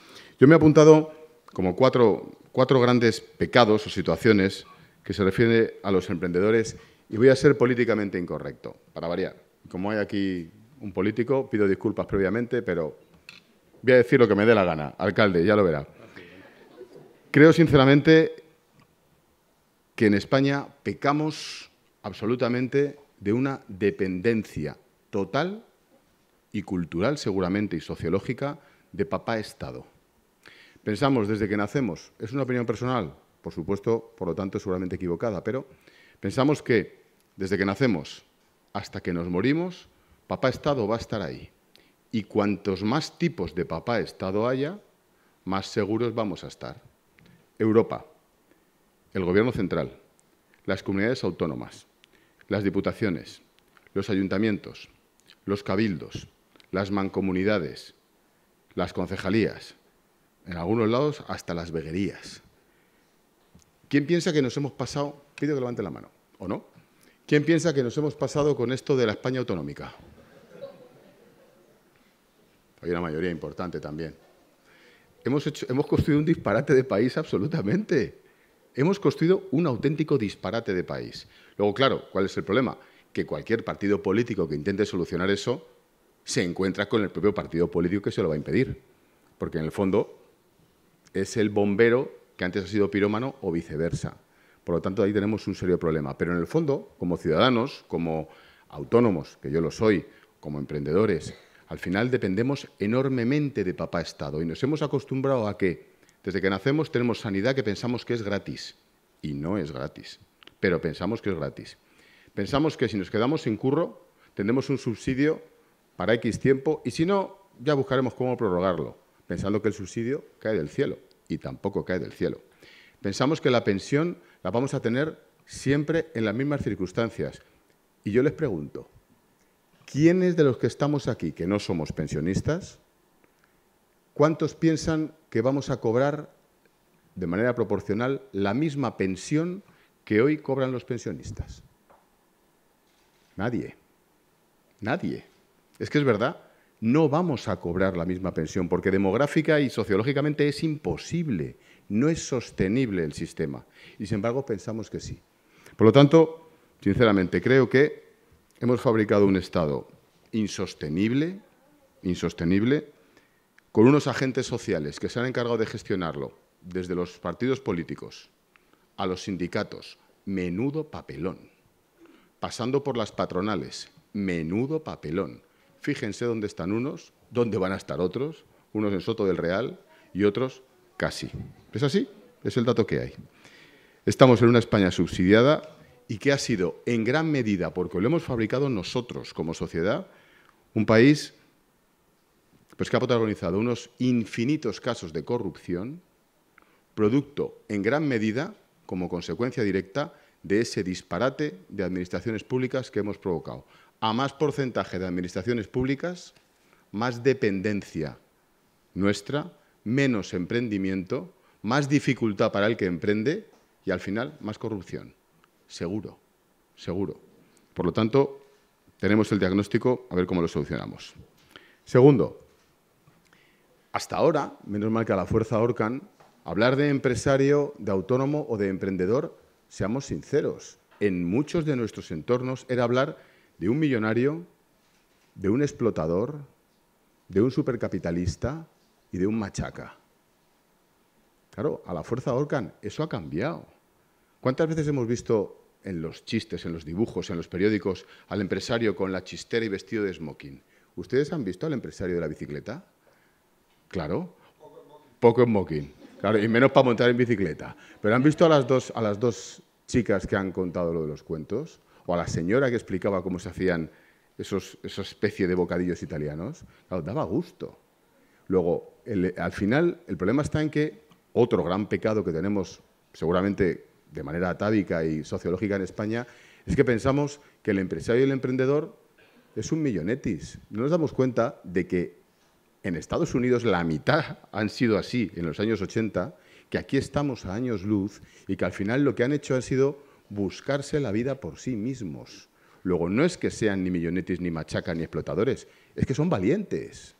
Yo me he apuntado como cuatro, cuatro grandes pecados o situaciones que se refieren a los emprendedores y voy a ser políticamente incorrecto, para variar. Como hay aquí un político, pido disculpas previamente, pero voy a decir lo que me dé la gana. Alcalde, ya lo verá. Creo sinceramente que en España pecamos absolutamente de una dependencia total y cultural seguramente y sociológica de papá Estado. Pensamos desde que nacemos, es una opinión personal, por supuesto, por lo tanto seguramente equivocada, pero pensamos que desde que nacemos hasta que nos morimos, papá Estado va a estar ahí. Y cuantos más tipos de papá Estado haya, más seguros vamos a estar. Europa, el Gobierno Central, las comunidades autónomas, las diputaciones, los ayuntamientos, los cabildos, las mancomunidades, las concejalías, en algunos lados hasta las veguerías. ¿Quién piensa que nos hemos pasado? Pido que levante la mano, ¿o no? ¿Quién piensa que nos hemos pasado con esto de la España autonómica? Hay una mayoría importante también. Hemos, construido un disparate de país absolutamente. Hemos construido un auténtico disparate de país. Luego, claro, ¿cuál es el problema? Que cualquier partido político que intente solucionar eso se encuentra con el propio partido político que se lo va a impedir. Porque en el fondo es el bombero que antes ha sido pirómano o viceversa. Por lo tanto, ahí tenemos un serio problema. Pero en el fondo, como ciudadanos, como autónomos, que yo lo soy, como emprendedores, al final dependemos enormemente de papá Estado y nos hemos acostumbrado a que desde que nacemos tenemos sanidad que pensamos que es gratis y no es gratis, pero pensamos que es gratis. Pensamos que si nos quedamos sin curro tendremos un subsidio para X tiempo y si no, ya buscaremos cómo prorrogarlo, pensando que el subsidio cae del cielo y tampoco cae del cielo. Pensamos que la pensión la vamos a tener siempre en las mismas circunstancias. Y yo les pregunto, ¿quiénes de los que estamos aquí, que no somos pensionistas, cuántos piensan que vamos a cobrar de manera proporcional la misma pensión que hoy cobran los pensionistas? Nadie. Nadie. Es que es verdad, no vamos a cobrar la misma pensión porque demográfica y sociológicamente es imposible. No es sostenible el sistema. Y sin embargo pensamos que sí. Por lo tanto, sinceramente, creo que hemos fabricado un Estado insostenible, insostenible, con unos agentes sociales que se han encargado de gestionarlo, desde los partidos políticos a los sindicatos, menudo papelón. Pasando por las patronales, menudo papelón. Fíjense dónde están unos, dónde van a estar otros, unos en Soto del Real y otros Casi. ¿Es así? Es el dato que hay. Estamos en una España subsidiada y que ha sido en gran medida, porque lo hemos fabricado nosotros como sociedad, un país pues, que ha protagonizado unos infinitos casos de corrupción, producto en gran medida, como consecuencia directa, de ese disparate de administraciones públicas que hemos provocado. A más porcentaje de administraciones públicas, más dependencia nuestra menos emprendimiento, más dificultad para el que emprende y al final más corrupción. Seguro, seguro. Por lo tanto, tenemos el diagnóstico, a ver cómo lo solucionamos. Segundo, hasta ahora, menos mal que a la fuerza Orcan, hablar de empresario, de autónomo o de emprendedor, seamos sinceros, en muchos de nuestros entornos era hablar de un millonario, de un explotador, de un supercapitalista, y de un machaca. Claro, a la fuerza Orkan, eso ha cambiado. ¿Cuántas veces hemos visto en los chistes, en los dibujos, en los periódicos, al empresario con la chistera y vestido de smoking? ¿Ustedes han visto al empresario de la bicicleta? Claro, poco smoking. Claro, y menos para montar en bicicleta. Pero han visto a las, dos, a las dos chicas que han contado lo de los cuentos, o a la señora que explicaba cómo se hacían esos, esa especie de bocadillos italianos. Claro, daba gusto. Luego, al final, el problema está en que otro gran pecado que tenemos, seguramente de manera atávica y sociológica en España, es que pensamos que el empresario y el emprendedor es un millonetis. No nos damos cuenta de que en Estados Unidos la mitad han sido así en los años 80, que aquí estamos a años luz y que al final lo que han hecho ha sido buscarse la vida por sí mismos. Luego, no es que sean ni millonetis, ni machaca, ni explotadores, es que son valientes.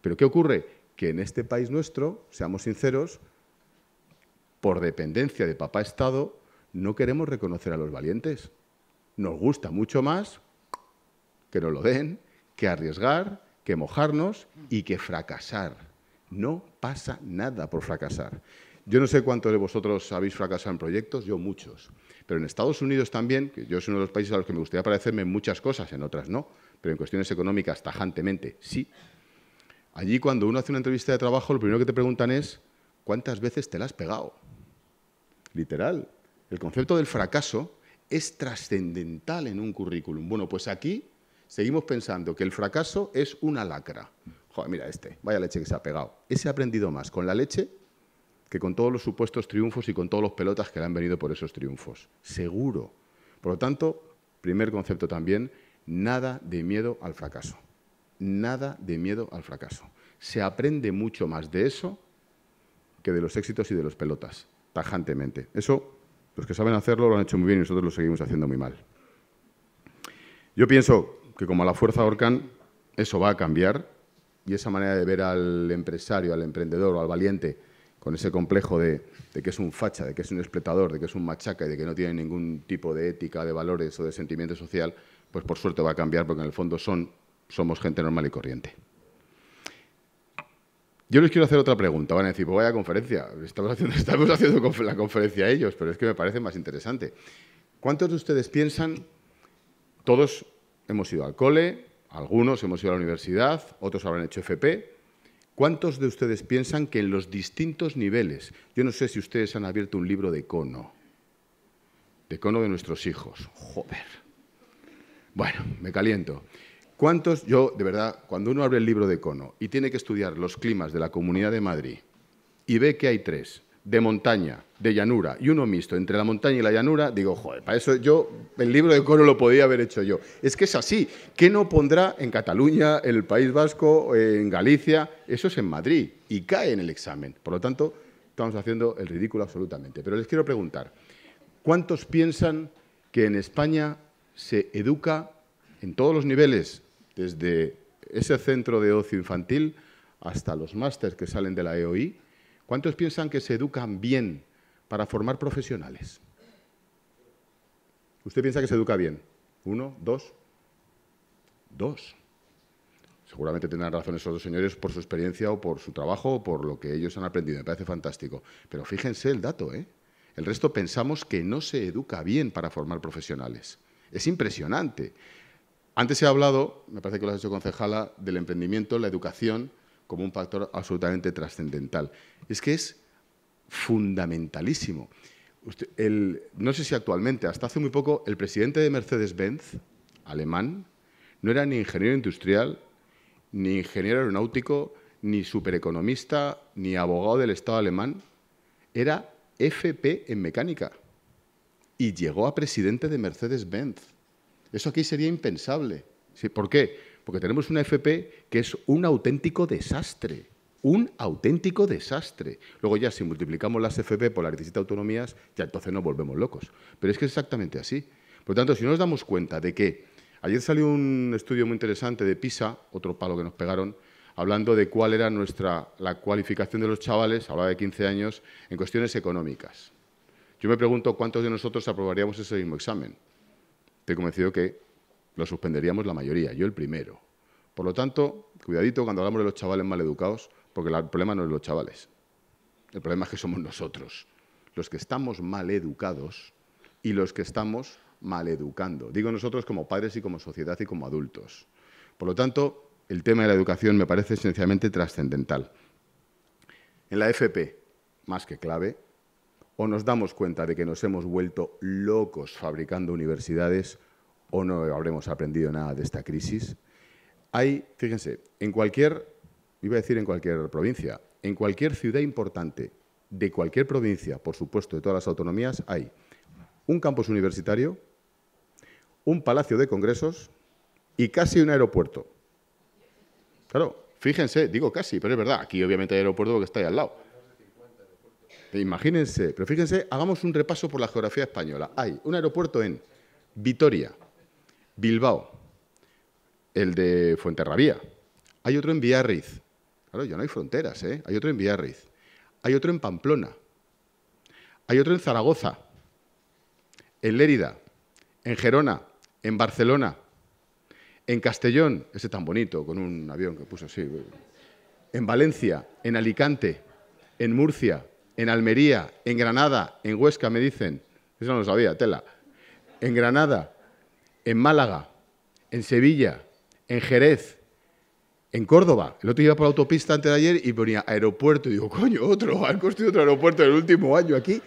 Pero ¿qué ocurre? Que en este país nuestro, seamos sinceros, por dependencia de papá Estado, no queremos reconocer a los valientes. Nos gusta mucho más que nos lo den, que arriesgar, que mojarnos y que fracasar. No pasa nada por fracasar. Yo no sé cuántos de vosotros habéis fracasado en proyectos, yo muchos. Pero en Estados Unidos también, que yo soy uno de los países a los que me gustaría parecerme en muchas cosas, en otras no, pero en cuestiones económicas tajantemente sí, Allí cuando uno hace una entrevista de trabajo, lo primero que te preguntan es, ¿cuántas veces te la has pegado? Literal. El concepto del fracaso es trascendental en un currículum. Bueno, pues aquí seguimos pensando que el fracaso es una lacra. Joder, mira este, vaya leche que se ha pegado. Ese ha aprendido más con la leche que con todos los supuestos triunfos y con todos los pelotas que le han venido por esos triunfos. Seguro. Por lo tanto, primer concepto también, nada de miedo al fracaso nada de miedo al fracaso. Se aprende mucho más de eso que de los éxitos y de los pelotas, tajantemente. Eso, los que saben hacerlo lo han hecho muy bien y nosotros lo seguimos haciendo muy mal. Yo pienso que como a la fuerza Orcan, eso va a cambiar y esa manera de ver al empresario, al emprendedor o al valiente con ese complejo de, de, que es un facha, de que es un explotador, de que es un machaca y de que no tiene ningún tipo de ética, de valores o de sentimiento social, pues por suerte va a cambiar porque en el fondo son somos gente normal y corriente. Yo les quiero hacer otra pregunta. Van a decir, pues vaya conferencia, estamos haciendo, la conferencia ellos, pero es que me parece más interesante. ¿Cuántos de ustedes piensan, todos hemos ido al cole, algunos hemos ido a la universidad, otros habrán hecho FP, ¿cuántos de ustedes piensan que en los distintos niveles, yo no sé si ustedes han abierto un libro de cono, de cono de nuestros hijos, joder, bueno, me caliento. ¿Cuántos, yo de verdad, cuando uno abre el libro de Cono y tiene que estudiar los climas de la Comunidad de Madrid y ve que hay tres, de montaña, de llanura y uno mixto entre la montaña y la llanura, digo, joder, para eso yo el libro de Cono lo podía haber hecho yo. Es que es así. ¿Qué no pondrá en Cataluña, en el País Vasco, en Galicia? Eso es en Madrid y cae en el examen. Por lo tanto, estamos haciendo el ridículo absolutamente. Pero les quiero preguntar, ¿cuántos piensan que en España se educa en todos los niveles desde ese centro de ocio infantil hasta los másteres que salen de la EOI, ¿cuántos piensan que se educan bien para formar profesionales? ¿Usted piensa que se educa bien? ¿Uno? ¿Dos? Dos. Seguramente tendrán razón esos dos señores por su experiencia o por su trabajo o por lo que ellos han aprendido. Me parece fantástico. Pero fíjense el dato, ¿eh? El resto pensamos que no se educa bien para formar profesionales. Es impresionante. Antes he hablado, me parece que lo ha hecho concejala, del emprendimiento, la educación, como un factor absolutamente trascendental. Es que es fundamentalísimo. no sé si actualmente, hasta hace muy poco, el presidente de Mercedes-Benz, alemán, no era ni ingeniero industrial, ni ingeniero aeronáutico, ni supereconomista, ni abogado del Estado alemán. Era FP en mecánica y llegó a presidente de Mercedes-Benz. Eso aquí sería impensable. ¿Por qué? Porque tenemos una FP que es un auténtico desastre. Un auténtico desastre. Luego ya si multiplicamos las FP por las 17 autonomías, ya entonces nos volvemos locos. Pero es que es exactamente así. Por lo tanto, si no nos damos cuenta de que ayer salió un estudio muy interesante de PISA, otro palo que nos pegaron, hablando de cuál era nuestra, la cualificación de los chavales, hablaba de 15 años, en cuestiones económicas. Yo me pregunto cuántos de nosotros aprobaríamos ese mismo examen estoy convencido que lo suspenderíamos la mayoría, yo el primero. Por lo tanto, cuidadito cuando hablamos de los chavales mal educados, porque el problema no es los chavales, el problema es que somos nosotros, los que estamos mal educados y los que estamos mal educando. Digo nosotros como padres y como sociedad y como adultos. Por lo tanto, el tema de la educación me parece esencialmente trascendental. En la FP, más que clave, o nos damos cuenta de que nos hemos vuelto locos fabricando universidades o no habremos aprendido nada de esta crisis. Hay, fíjense, en cualquier, iba a decir en cualquier provincia, en cualquier ciudad importante de cualquier provincia, por supuesto, de todas las autonomías, hay un campus universitario, un palacio de congresos y casi un aeropuerto. Claro, fíjense, digo casi, pero es verdad, aquí obviamente hay aeropuerto que está ahí al lado Imagínense, pero fíjense, hagamos un repaso por la geografía española. Hay un aeropuerto en Vitoria, Bilbao, el de Fuenterrabía. Hay otro en Villarriz. Claro, ya no hay fronteras, ¿eh? Hay otro en Villarriz. Hay otro en Pamplona. Hay otro en Zaragoza, en Lérida, en Gerona, en Barcelona, en Castellón, ese tan bonito, con un avión que puso así. En Valencia, en Alicante, en Murcia, en Almería, en Granada, en Huesca, me dicen. Eso no lo sabía, tela. En Granada, en Málaga, en Sevilla, en Jerez, en Córdoba. El otro iba por la autopista antes de ayer y ponía aeropuerto. Y digo, coño, otro, han construido otro aeropuerto en el último año aquí.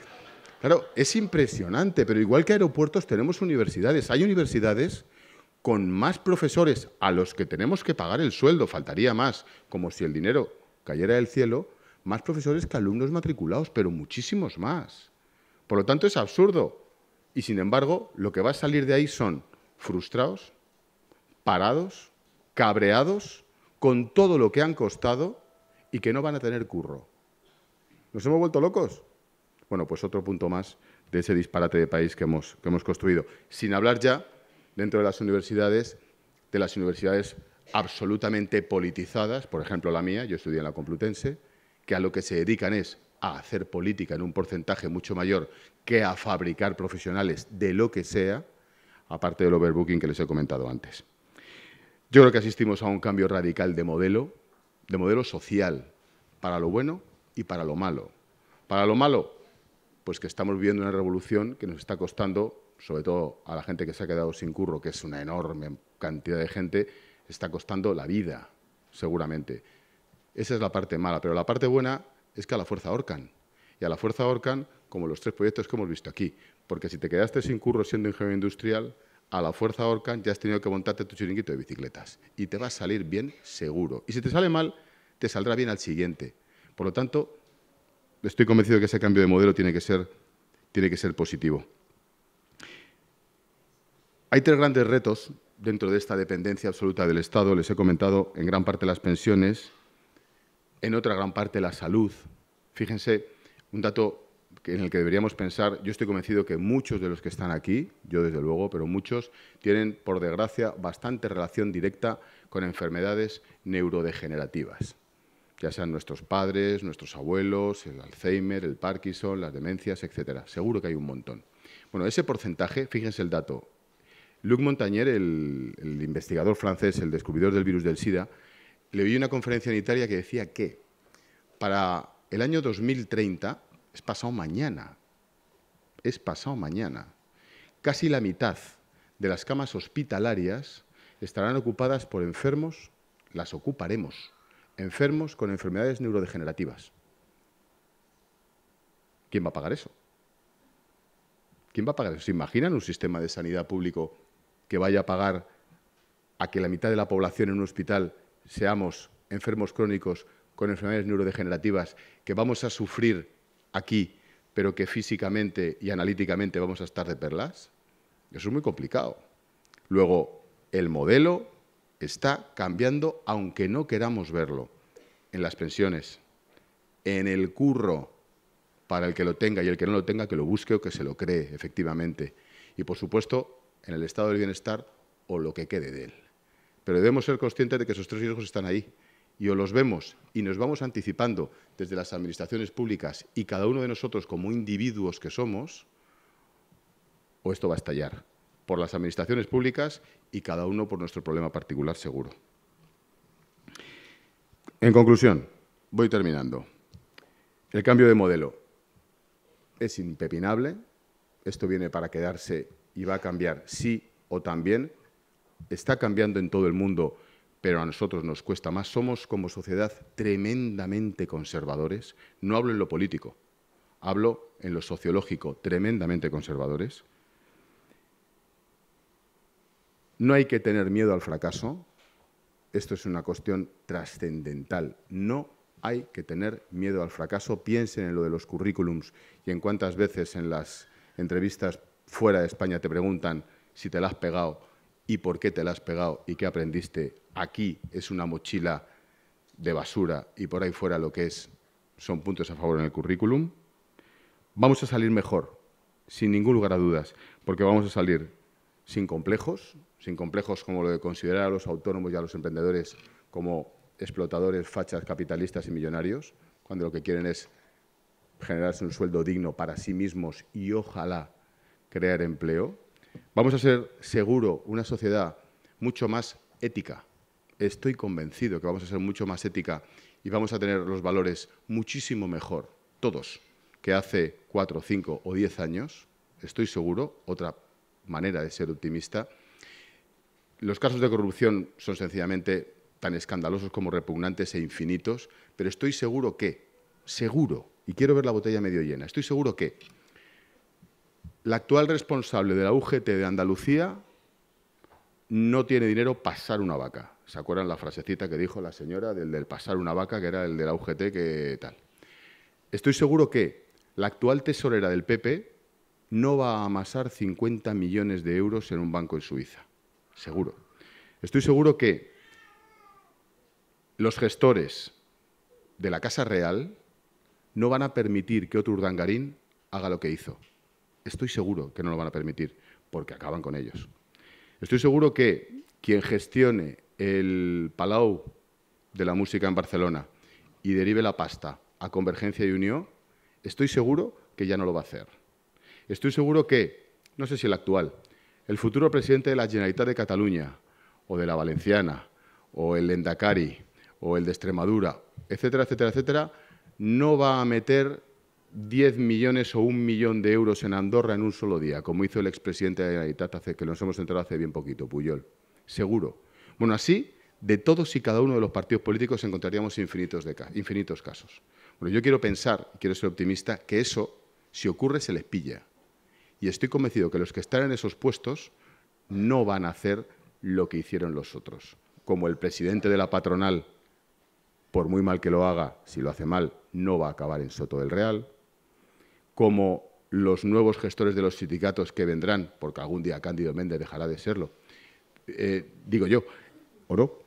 Claro, es impresionante, pero igual que aeropuertos tenemos universidades. Hay universidades con más profesores a los que tenemos que pagar el sueldo, faltaría más, como si el dinero cayera del cielo, más profesores que alumnos matriculados, pero muchísimos más. Por lo tanto, es absurdo. Y sin embargo, lo que va a salir de ahí son frustrados, parados, cabreados, con todo lo que han costado y que no van a tener curro. ¿Nos hemos vuelto locos? Bueno, pues otro punto más de ese disparate de país que hemos, que hemos construido. Sin hablar ya, dentro de las universidades, de las universidades absolutamente politizadas, por ejemplo la mía, yo estudié en la Complutense, que a lo que se dedican es a hacer política en un porcentaje mucho mayor que a fabricar profesionales de lo que sea, aparte del overbooking que les he comentado antes. Yo creo que asistimos a un cambio radical de modelo, de modelo social, para lo bueno y para lo malo. Para lo malo, pues que estamos viviendo una revolución que nos está costando, sobre todo a la gente que se ha quedado sin curro, que es una enorme cantidad de gente, está costando la vida, seguramente. Esa es la parte mala, pero la parte buena es que a la fuerza ahorcan, Y a la fuerza ahorcan como los tres proyectos que hemos visto aquí. Porque si te quedaste sin curro siendo ingeniero industrial, a la fuerza ahorcan ya has tenido que montarte tu chiringuito de bicicletas. Y te va a salir bien seguro. Y si te sale mal, te saldrá bien al siguiente. Por lo tanto, estoy convencido de que ese cambio de modelo tiene que ser positivo. Hay tres grandes retos dentro de esta dependencia absoluta del Estado. Les he comentado en gran parte las pensiones, en otra gran parte la salud. Fíjense, un dato en el que deberíamos pensar, yo estoy convencido que muchos de los que están aquí, yo desde luego, pero muchos, tienen, por desgracia, bastante relación directa con enfermedades neurodegenerativas, ya sean nuestros padres, nuestros abuelos, el Alzheimer, el Parkinson, las demencias, etc. Seguro que hay un montón. Bueno, ese porcentaje, fíjense el dato. Luc Montagnier, el investigador francés, el descubridor del virus del SIDA, le vi una conferencia sanitaria que decía que para el año 2030, es pasado mañana, es pasado mañana, casi la mitad de las camas hospitalarias estarán ocupadas por enfermos, las ocuparemos, enfermos con enfermedades neurodegenerativas. ¿Quién va a pagar eso? ¿Quién va a pagar eso? ¿Se imaginan un sistema de sanidad público que vaya a pagar a que la mitad de la población en un hospital seamos enfermos crónicos con enfermedades neurodegenerativas que vamos a sufrir aquí, pero que físicamente y analíticamente vamos a estar de perlas? Eso es muy complicado. Luego, el modelo está cambiando aunque no queramos verlo en las pensiones, en el curro, para el que lo tenga y el que no lo tenga, que lo busque o que se lo cree, efectivamente. Y, por supuesto, en el estado del bienestar o lo que quede de él. Pero debemos ser conscientes de que esos tres riesgos están ahí y o los vemos y nos vamos anticipando desde las administraciones públicas y cada uno de nosotros como individuos que somos, o esto va a estallar por las administraciones públicas y cada uno por nuestro problema particular seguro. En conclusión, voy terminando. El cambio de modelo es impepinable, esto viene para quedarse y va a cambiar sí o también, está cambiando en todo el mundo, pero a nosotros nos cuesta más. Somos como sociedad tremendamente conservadores. No hablo en lo político, hablo en lo sociológico, tremendamente conservadores. No hay que tener miedo al fracaso. Esto es una cuestión trascendental. No hay que tener miedo al fracaso. Piensen en lo de los currículums y en cuántas veces en las entrevistas fuera de España te preguntan si te la has pegado y por qué te la has pegado y qué aprendiste. Aquí es una mochila de basura y por ahí fuera lo que es son puntos a favor en el currículum. Vamos a salir mejor, sin ningún lugar a dudas, porque vamos a salir sin complejos, sin complejos como lo de considerar a los autónomos y a los emprendedores como explotadores, fachas, capitalistas y millonarios, cuando lo que quieren es generarse un sueldo digno para sí mismos y ojalá crear empleo. Vamos a ser seguro una sociedad mucho más ética. Estoy convencido que vamos a ser mucho más ética y vamos a tener los valores muchísimo mejor, todos, que hace cuatro, cinco o diez años. Estoy seguro, otra manera de ser optimista. Los casos de corrupción son sencillamente tan escandalosos como repugnantes e infinitos, pero estoy seguro que, seguro, y quiero ver la botella medio llena, estoy seguro que la actual responsable de la UGT de Andalucía no tiene dinero pasar una vaca. ¿Se acuerdan la frasecita que dijo la señora del, pasar una vaca, que era el de la UGT, que tal? Estoy seguro que la actual tesorera del PP no va a amasar 50 millones de euros en un banco en Suiza. Seguro. Estoy seguro que los gestores de la Casa Real no van a permitir que otro Urdangarín haga lo que hizo estoy seguro que no lo van a permitir, porque acaban con ellos. Estoy seguro que quien gestione el Palau de la Música en Barcelona y derive la pasta a Convergencia y Unión, estoy seguro que ya no lo va a hacer. Estoy seguro que, no sé si el actual, el futuro presidente de la Generalitat de Cataluña, o de la Valenciana, o el Endacari, o el de Extremadura, etcétera, etcétera, etcétera, no va a meter 10 millones o un millón de euros en Andorra en un solo día, como hizo el expresidente de la que nos hemos enterado hace bien poquito, Puyol. Seguro. Bueno, así, de todos y cada uno de los partidos políticos encontraríamos infinitos, infinitos casos. Bueno, yo quiero pensar, quiero ser optimista, que eso, si ocurre, se les pilla. Y estoy convencido que los que están en esos puestos no van a hacer lo que hicieron los otros. Como el presidente de la patronal, por muy mal que lo haga, si lo hace mal, no va a acabar en Soto del Real como los nuevos gestores de los sindicatos que vendrán, porque algún día Cándido Méndez dejará de serlo, eh, digo yo, oro,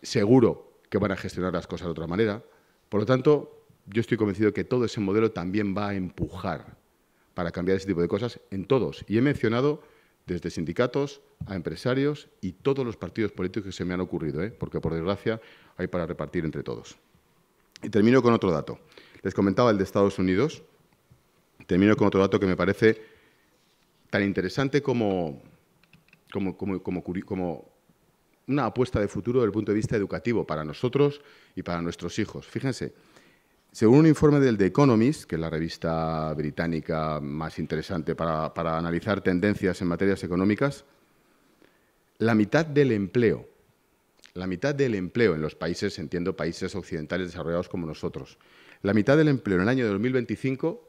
Seguro que van a gestionar las cosas de otra manera. Por lo tanto, yo estoy convencido que todo ese modelo también va a empujar para cambiar ese tipo de cosas en todos. Y he mencionado desde sindicatos a empresarios y todos los partidos políticos que se me han ocurrido, ¿eh? porque por desgracia hay para repartir entre todos. Y termino con otro dato. Les comentaba el de Estados Unidos termino con otro dato que me parece tan interesante como, como, como, una apuesta de futuro desde el punto de vista educativo para nosotros y para nuestros hijos. Fíjense, según un informe del The Economist, que es la revista británica más interesante para, para analizar tendencias en materias económicas, la mitad del empleo, la mitad del empleo en los países, entiendo, países occidentales desarrollados como nosotros, la mitad del empleo en el año 2025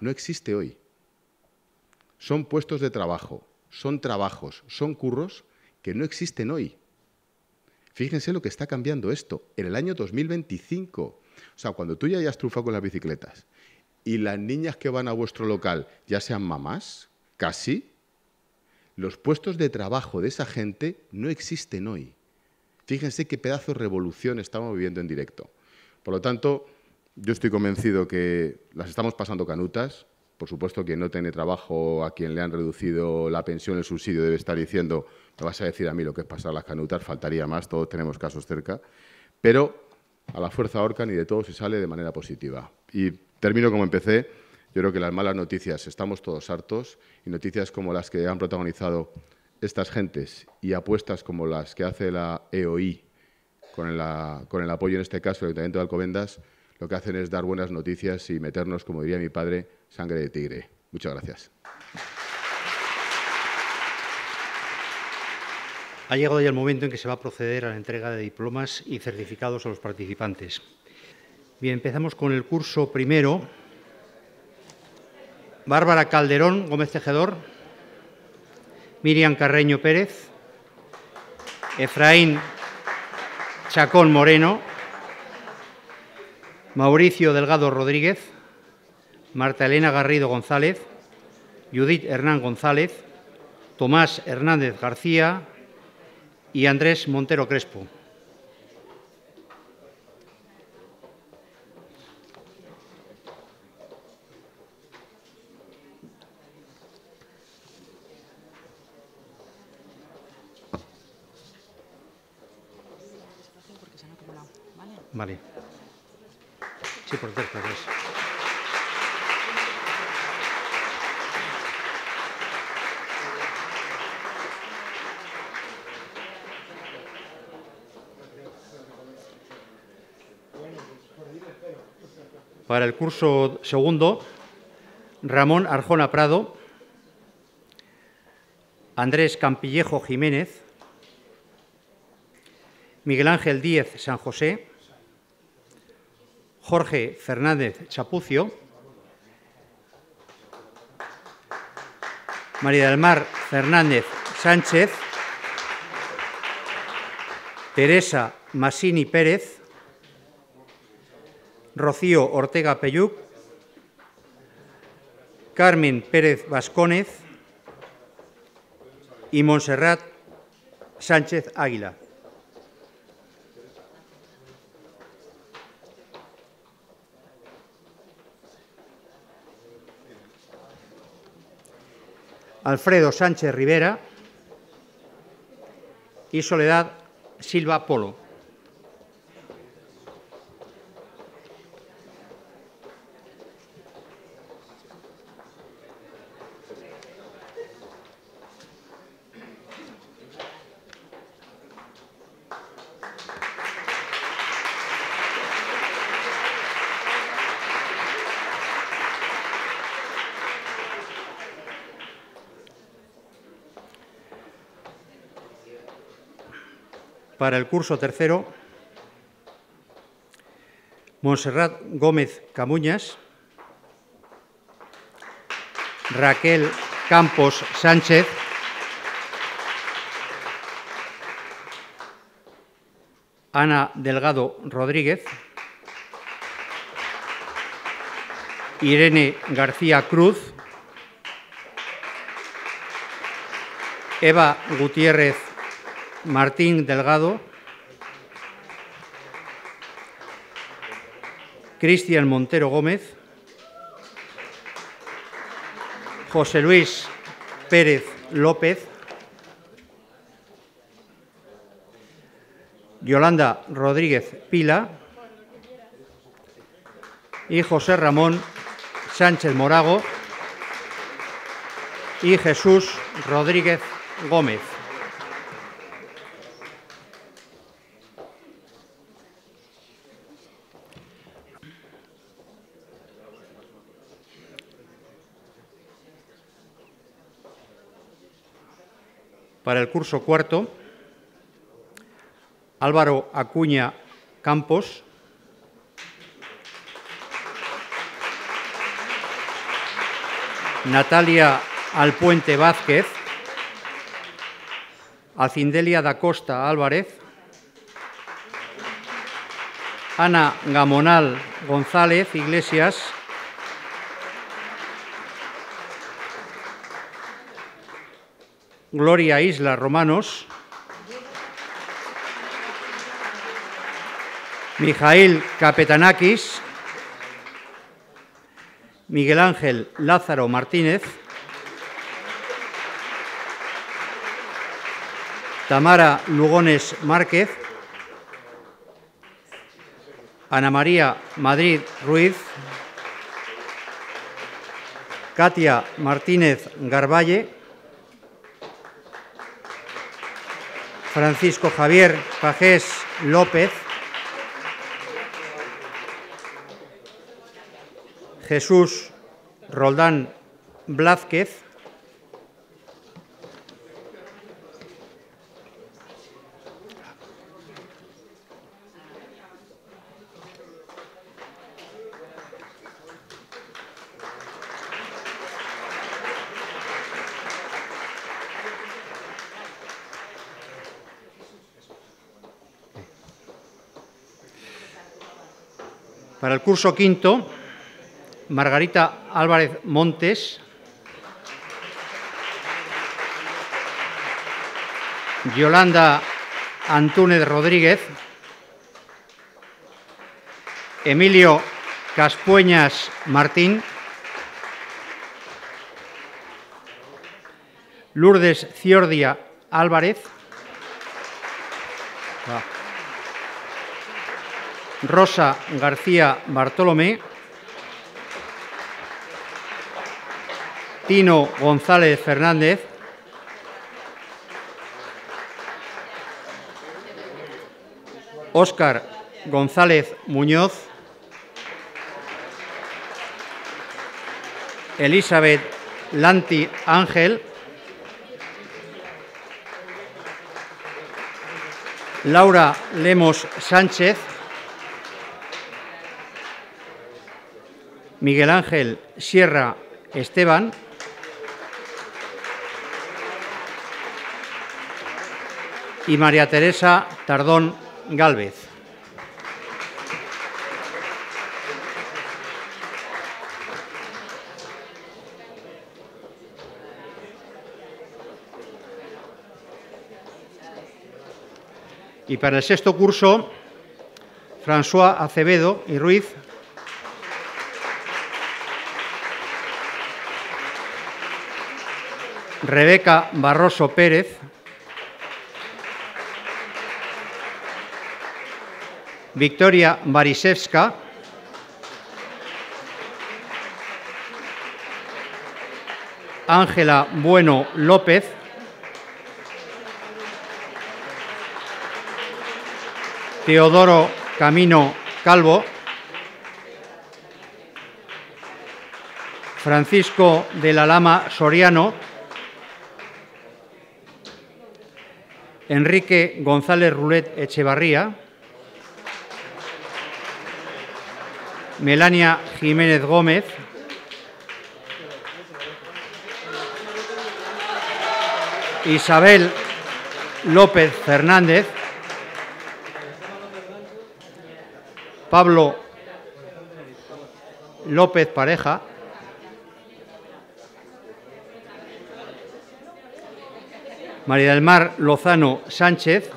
no existe hoy. Son puestos de trabajo, son trabajos, son curros que no existen hoy. Fíjense lo que está cambiando esto en el año 2025. O sea, cuando tú ya hayas trufado con las bicicletas y las niñas que van a vuestro local ya sean mamás, casi, los puestos de trabajo de esa gente no existen hoy. Fíjense qué pedazo de revolución estamos viviendo en directo. Por lo tanto, yo estoy convencido que las estamos pasando canutas. Por supuesto, quien no tiene trabajo, a quien le han reducido la pensión, el subsidio, debe estar diciendo, me vas a decir a mí lo que es pasar las canutas, faltaría más, todos tenemos casos cerca. Pero a la fuerza Orca ni de todo se sale de manera positiva. Y termino como empecé, yo creo que las malas noticias, estamos todos hartos, y noticias como las que han protagonizado estas gentes y apuestas como las que hace la EOI con, con el apoyo, en este caso, del Ayuntamiento de Alcobendas, lo que hacen es dar buenas noticias y meternos, como diría mi padre, sangre de tigre. Muchas gracias. Ha llegado ya el momento en que se va a proceder a la entrega de diplomas y certificados a los participantes. Bien, empezamos con el curso primero. Bárbara Calderón Gómez Tejedor, Miriam Carreño Pérez, Efraín Chacón Moreno, Mauricio Delgado Rodríguez, Marta Elena Garrido González, Judith Hernán González, Tomás Hernández García y Andrés Montero Crespo. para el curso segundo, Ramón Arjona Prado, Andrés Campillejo Jiménez, Miguel Ángel Díez San José, Jorge Fernández Chapucio, María del Mar Fernández Sánchez, Teresa Masini Pérez, Rocío Ortega Peyuc, Carmen Pérez Vascónez y Montserrat Sánchez Águila. Alfredo Sánchez Rivera y Soledad Silva Polo. para el curso tercero, Monserrat Gómez Camuñas, Raquel Campos Sánchez, Ana Delgado Rodríguez, Irene García Cruz, Eva Gutiérrez Martín Delgado, Cristian Montero Gómez, José Luis Pérez López, Yolanda Rodríguez Pila y José Ramón Sánchez Morago y Jesús Rodríguez Gómez. para el curso cuarto, Álvaro Acuña Campos, Natalia Alpuente Vázquez, Acindelia da Costa Álvarez, Ana Gamonal González Iglesias, Gloria Isla Romanos, Mijail Capetanakis, Miguel Ángel Lázaro Martínez, Tamara Lugones Márquez, Ana María Madrid Ruiz, Katia Martínez Garballe, Francisco Javier Pajés López, Jesús Roldán Blázquez, Para el curso quinto, Margarita Álvarez Montes, Yolanda Antúnez Rodríguez, Emilio Caspueñas Martín, Lourdes Ciordia Álvarez, ah. Rosa García Bartolomé, Tino González Fernández, Óscar González Muñoz, Elizabeth Lanti Ángel, Laura Lemos Sánchez, Miguel Ángel Sierra Esteban. Y María Teresa Tardón Gálvez. Y para el sexto curso, François Acevedo y Ruiz Rebeca Barroso Pérez, Victoria Barisevska, Ángela Bueno López, Teodoro Camino Calvo, Francisco de la Lama Soriano, Enrique González Rulet Echevarría, Melania Jiménez Gómez, Isabel López Fernández, Pablo López Pareja, María del Mar Lozano Sánchez,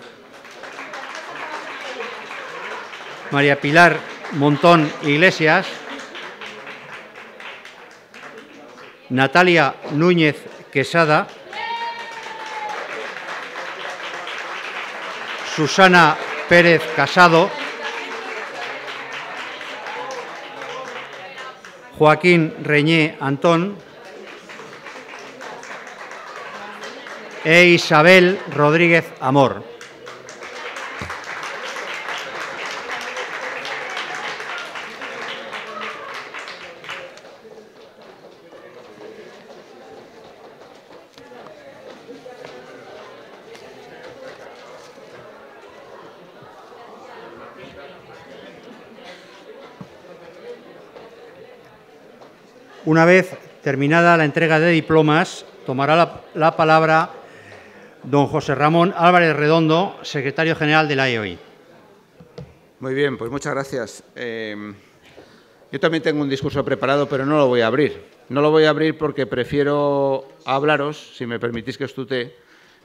María Pilar Montón Iglesias, Natalia Núñez Quesada, Susana Pérez Casado, Joaquín Reñé Antón, e Isabel Rodríguez Amor. Una vez terminada la entrega de diplomas, tomará la, la palabra don José Ramón Álvarez Redondo, secretario general de la EOI. Muy bien, pues muchas gracias. Eh, yo también tengo un discurso preparado, pero no lo voy a abrir. No lo voy a abrir porque prefiero hablaros, si me permitís que os tutee,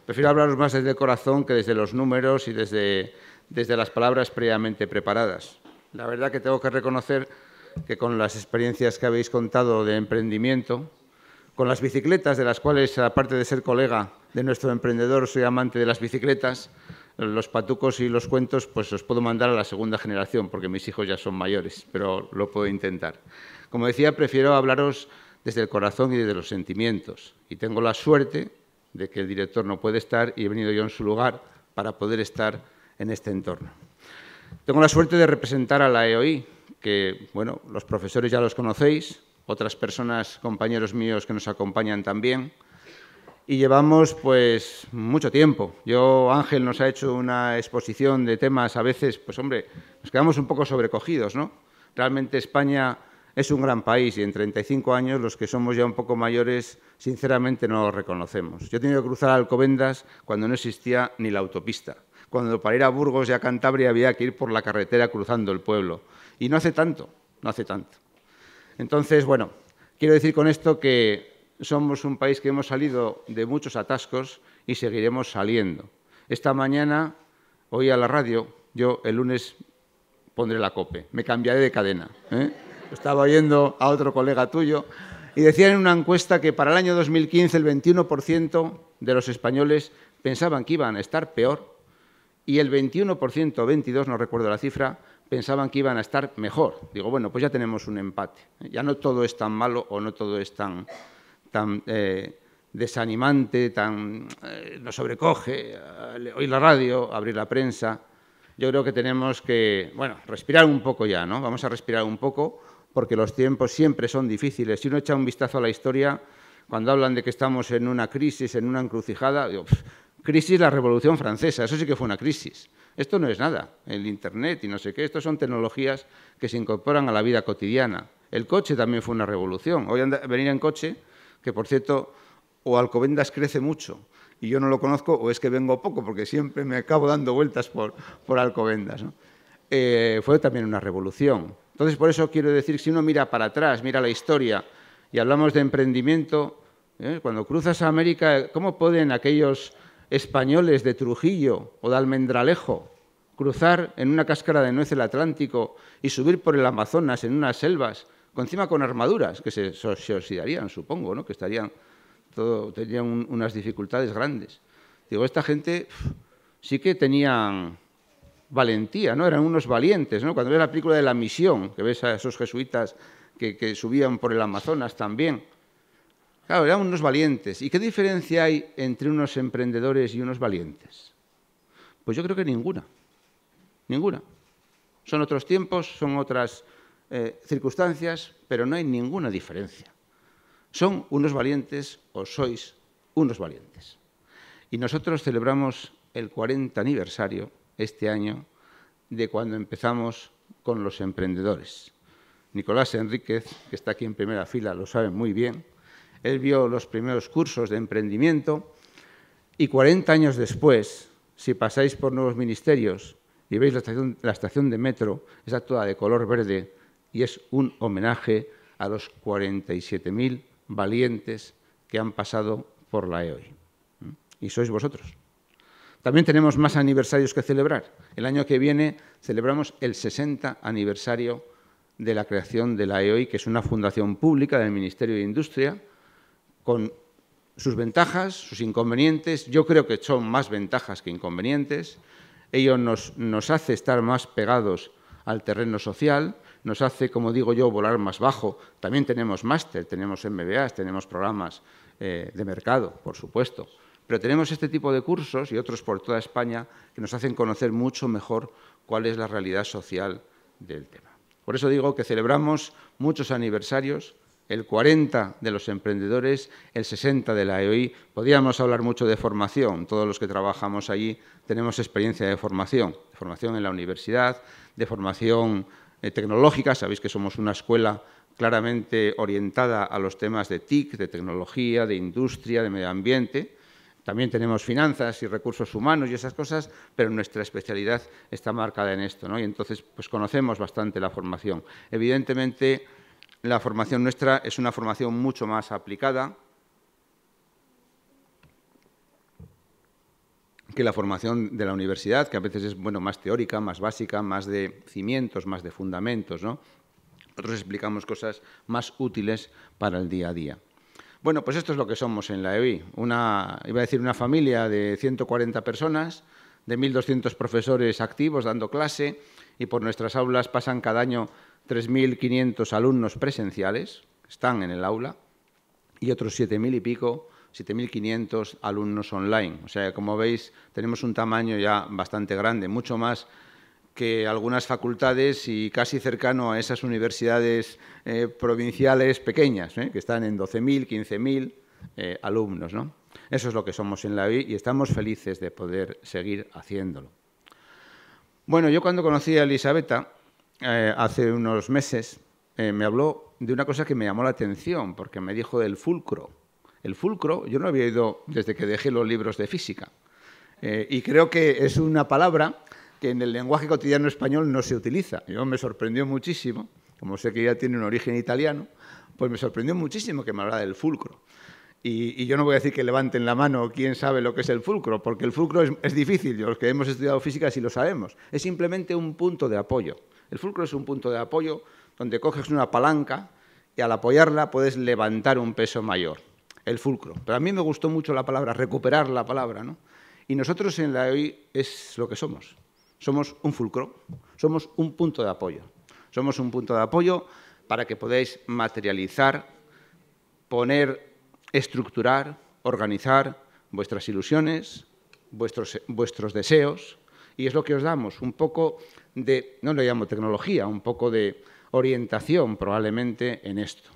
prefiero hablaros más desde el corazón que desde los números y desde, desde las palabras previamente preparadas. La verdad que tengo que reconocer que con las experiencias que habéis contado de emprendimiento, con las bicicletas, de las cuales, aparte de ser colega de nuestro emprendedor, soy amante de las bicicletas. Los patucos y los cuentos, pues los puedo mandar a la segunda generación, porque mis hijos ya son mayores, pero lo puedo intentar. Como decía, prefiero hablaros desde el corazón y desde los sentimientos. Y tengo la suerte de que el director no puede estar y he venido yo en su lugar para poder estar en este entorno. Tengo la suerte de representar a la EOI, que, bueno, los profesores ya los conocéis, otras personas, compañeros míos que nos acompañan también. Y llevamos pues mucho tiempo. Yo, Ángel, nos ha hecho una exposición de temas a veces, pues hombre, nos quedamos un poco sobrecogidos, ¿no? Realmente España es un gran país y en 35 años los que somos ya un poco mayores, sinceramente no lo reconocemos. Yo he tenido que cruzar Alcobendas cuando no existía ni la autopista, cuando para ir a Burgos y a Cantabria había que ir por la carretera cruzando el pueblo. Y no hace tanto, no hace tanto. Entonces, bueno, quiero decir con esto que somos un país que hemos salido de muchos atascos y seguiremos saliendo. Esta mañana oí a la radio, yo el lunes pondré la cope, me cambiaré de cadena. ¿eh? Estaba oyendo a otro colega tuyo y decían en una encuesta que para el año 2015 el 21% de los españoles pensaban que iban a estar peor y el 21%, 22 no recuerdo la cifra, pensaban que iban a estar mejor. Digo, bueno, pues ya tenemos un empate. Ya no todo es tan malo o no todo es tan, eh, desanimante, tan eh, nos sobrecoge, eh, oír la radio, abrir la prensa. Yo creo que tenemos que, bueno, respirar un poco ya, ¿no? Vamos a respirar un poco porque los tiempos siempre son difíciles. Si uno echa un vistazo a la historia, cuando hablan de que estamos en una crisis, en una encrucijada, digo, Crisis la Revolución Francesa, eso sí que fue una crisis. Esto no es nada, el Internet y no sé qué, esto son tecnologías que se incorporan a la vida cotidiana. El coche también fue una revolución. Hoy anda, venir en coche, que por cierto, o Alcobendas crece mucho y yo no lo conozco, o es que vengo poco, porque siempre me acabo dando vueltas por, Alcobendas. Eh, fue también una revolución. Entonces, por eso quiero decir, si uno mira para atrás, mira la historia, y hablamos de emprendimiento, ¿eh? cuando cruzas a América, ¿cómo pueden aquellos españoles de Trujillo o de Almendralejo, cruzar en una cáscara de nuez el Atlántico y subir por el Amazonas en unas selvas, encima con armaduras, que se, oxidarían, supongo, ¿no? que estarían todo, tenían unas dificultades grandes. Digo, esta gente sí que tenían valentía, ¿no? Eran unos valientes, ¿no? Cuando ves la película de la misión, que ves a esos jesuitas que subían por el Amazonas también, Claro, eran unos valientes. ¿Y qué diferencia hay entre unos emprendedores y unos valientes? Pues yo creo que ninguna. Ninguna. Son otros tiempos, son otras eh, circunstancias, pero no hay ninguna diferencia. Son unos valientes o sois unos valientes. Y nosotros celebramos el 40 aniversario este año de cuando empezamos con los emprendedores. Nicolás Enríquez, que está aquí en primera fila, lo sabe muy bien, él vio los primeros cursos de emprendimiento y 40 años después, si pasáis por nuevos ministerios y veis la estación, la estación de metro, está toda de color verde y es un homenaje a los 47.000 valientes que han pasado por la EOI. Y sois vosotros. También tenemos más aniversarios que celebrar. El año que viene celebramos el 60 aniversario de la creación de la EOI, que es una fundación pública del Ministerio de Industria, con sus ventajas, sus inconvenientes. Yo creo que son más ventajas que inconvenientes. Ello nos, hace estar más pegados al terreno social, nos hace, como digo yo, volar más bajo. También tenemos máster, tenemos MBAs, tenemos programas eh, de mercado, por supuesto. Pero tenemos este tipo de cursos y otros por toda España que nos hacen conocer mucho mejor cuál es la realidad social del tema. Por eso digo que celebramos muchos aniversarios, el 40 de los emprendedores, el 60 de la EOI. Podríamos hablar mucho de formación, todos los que trabajamos allí tenemos experiencia de formación, de formación en la universidad, de formación eh, tecnológica, sabéis que somos una escuela claramente orientada a los temas de TIC, de tecnología, de industria, de medio ambiente. También tenemos finanzas y recursos humanos y esas cosas, pero nuestra especialidad está marcada en esto, ¿no? Y entonces, pues conocemos bastante la formación. Evidentemente, la formación nuestra es una formación mucho más aplicada que la formación de la universidad, que a veces es bueno, más teórica, más básica, más de cimientos, más de fundamentos. ¿no? Nosotros explicamos cosas más útiles para el día a día. Bueno, pues esto es lo que somos en la EBI. Una, iba a decir una familia de 140 personas, de 1.200 profesores activos dando clase, y por nuestras aulas pasan cada año 3.500 alumnos presenciales están en el aula y otros 7.000 y pico, 7.500 alumnos online. O sea, como veis, tenemos un tamaño ya bastante grande, mucho más que algunas facultades y casi cercano a esas universidades eh, provinciales pequeñas, ¿eh? que están en 12.000, 15.000 eh, alumnos. Eso es lo que somos en la UI y estamos felices de poder seguir haciéndolo. Bueno, yo cuando conocí a Elisabetta, eh, hace unos meses eh, me habló de una cosa que me llamó la atención, porque me dijo del fulcro. El fulcro, yo no había ido desde que dejé los libros de física. Eh, y creo que es una palabra que en el lenguaje cotidiano español no se utiliza. Yo me sorprendió muchísimo, como sé que ya tiene un origen italiano, pues me sorprendió muchísimo que me hablara del fulcro. Y, yo no voy a decir que levanten la mano quién sabe lo que es el fulcro, porque el fulcro es, es difícil, los que hemos estudiado física sí lo sabemos. Es simplemente un punto de apoyo. El fulcro es un punto de apoyo donde coges una palanca y al apoyarla puedes levantar un peso mayor, el fulcro. Pero a mí me gustó mucho la palabra, recuperar la palabra, ¿no? Y nosotros en la hoy es lo que somos. Somos un fulcro, somos un punto de apoyo. Somos un punto de apoyo para que podáis materializar, poner, estructurar, organizar vuestras ilusiones, vuestros deseos, y es lo que os damos, un poco de, no lo llamo tecnología, un poco de orientación probablemente en esto.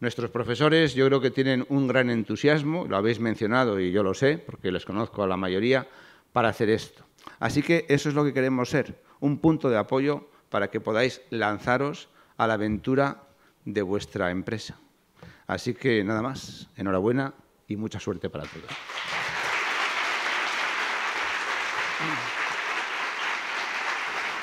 Nuestros profesores yo creo que tienen un gran entusiasmo, lo habéis mencionado y yo lo sé, porque les conozco a la mayoría, para hacer esto. Así que eso es lo que queremos ser, un punto de apoyo para que podáis lanzaros a la aventura de vuestra empresa. Así que nada más, enhorabuena y mucha suerte para todos.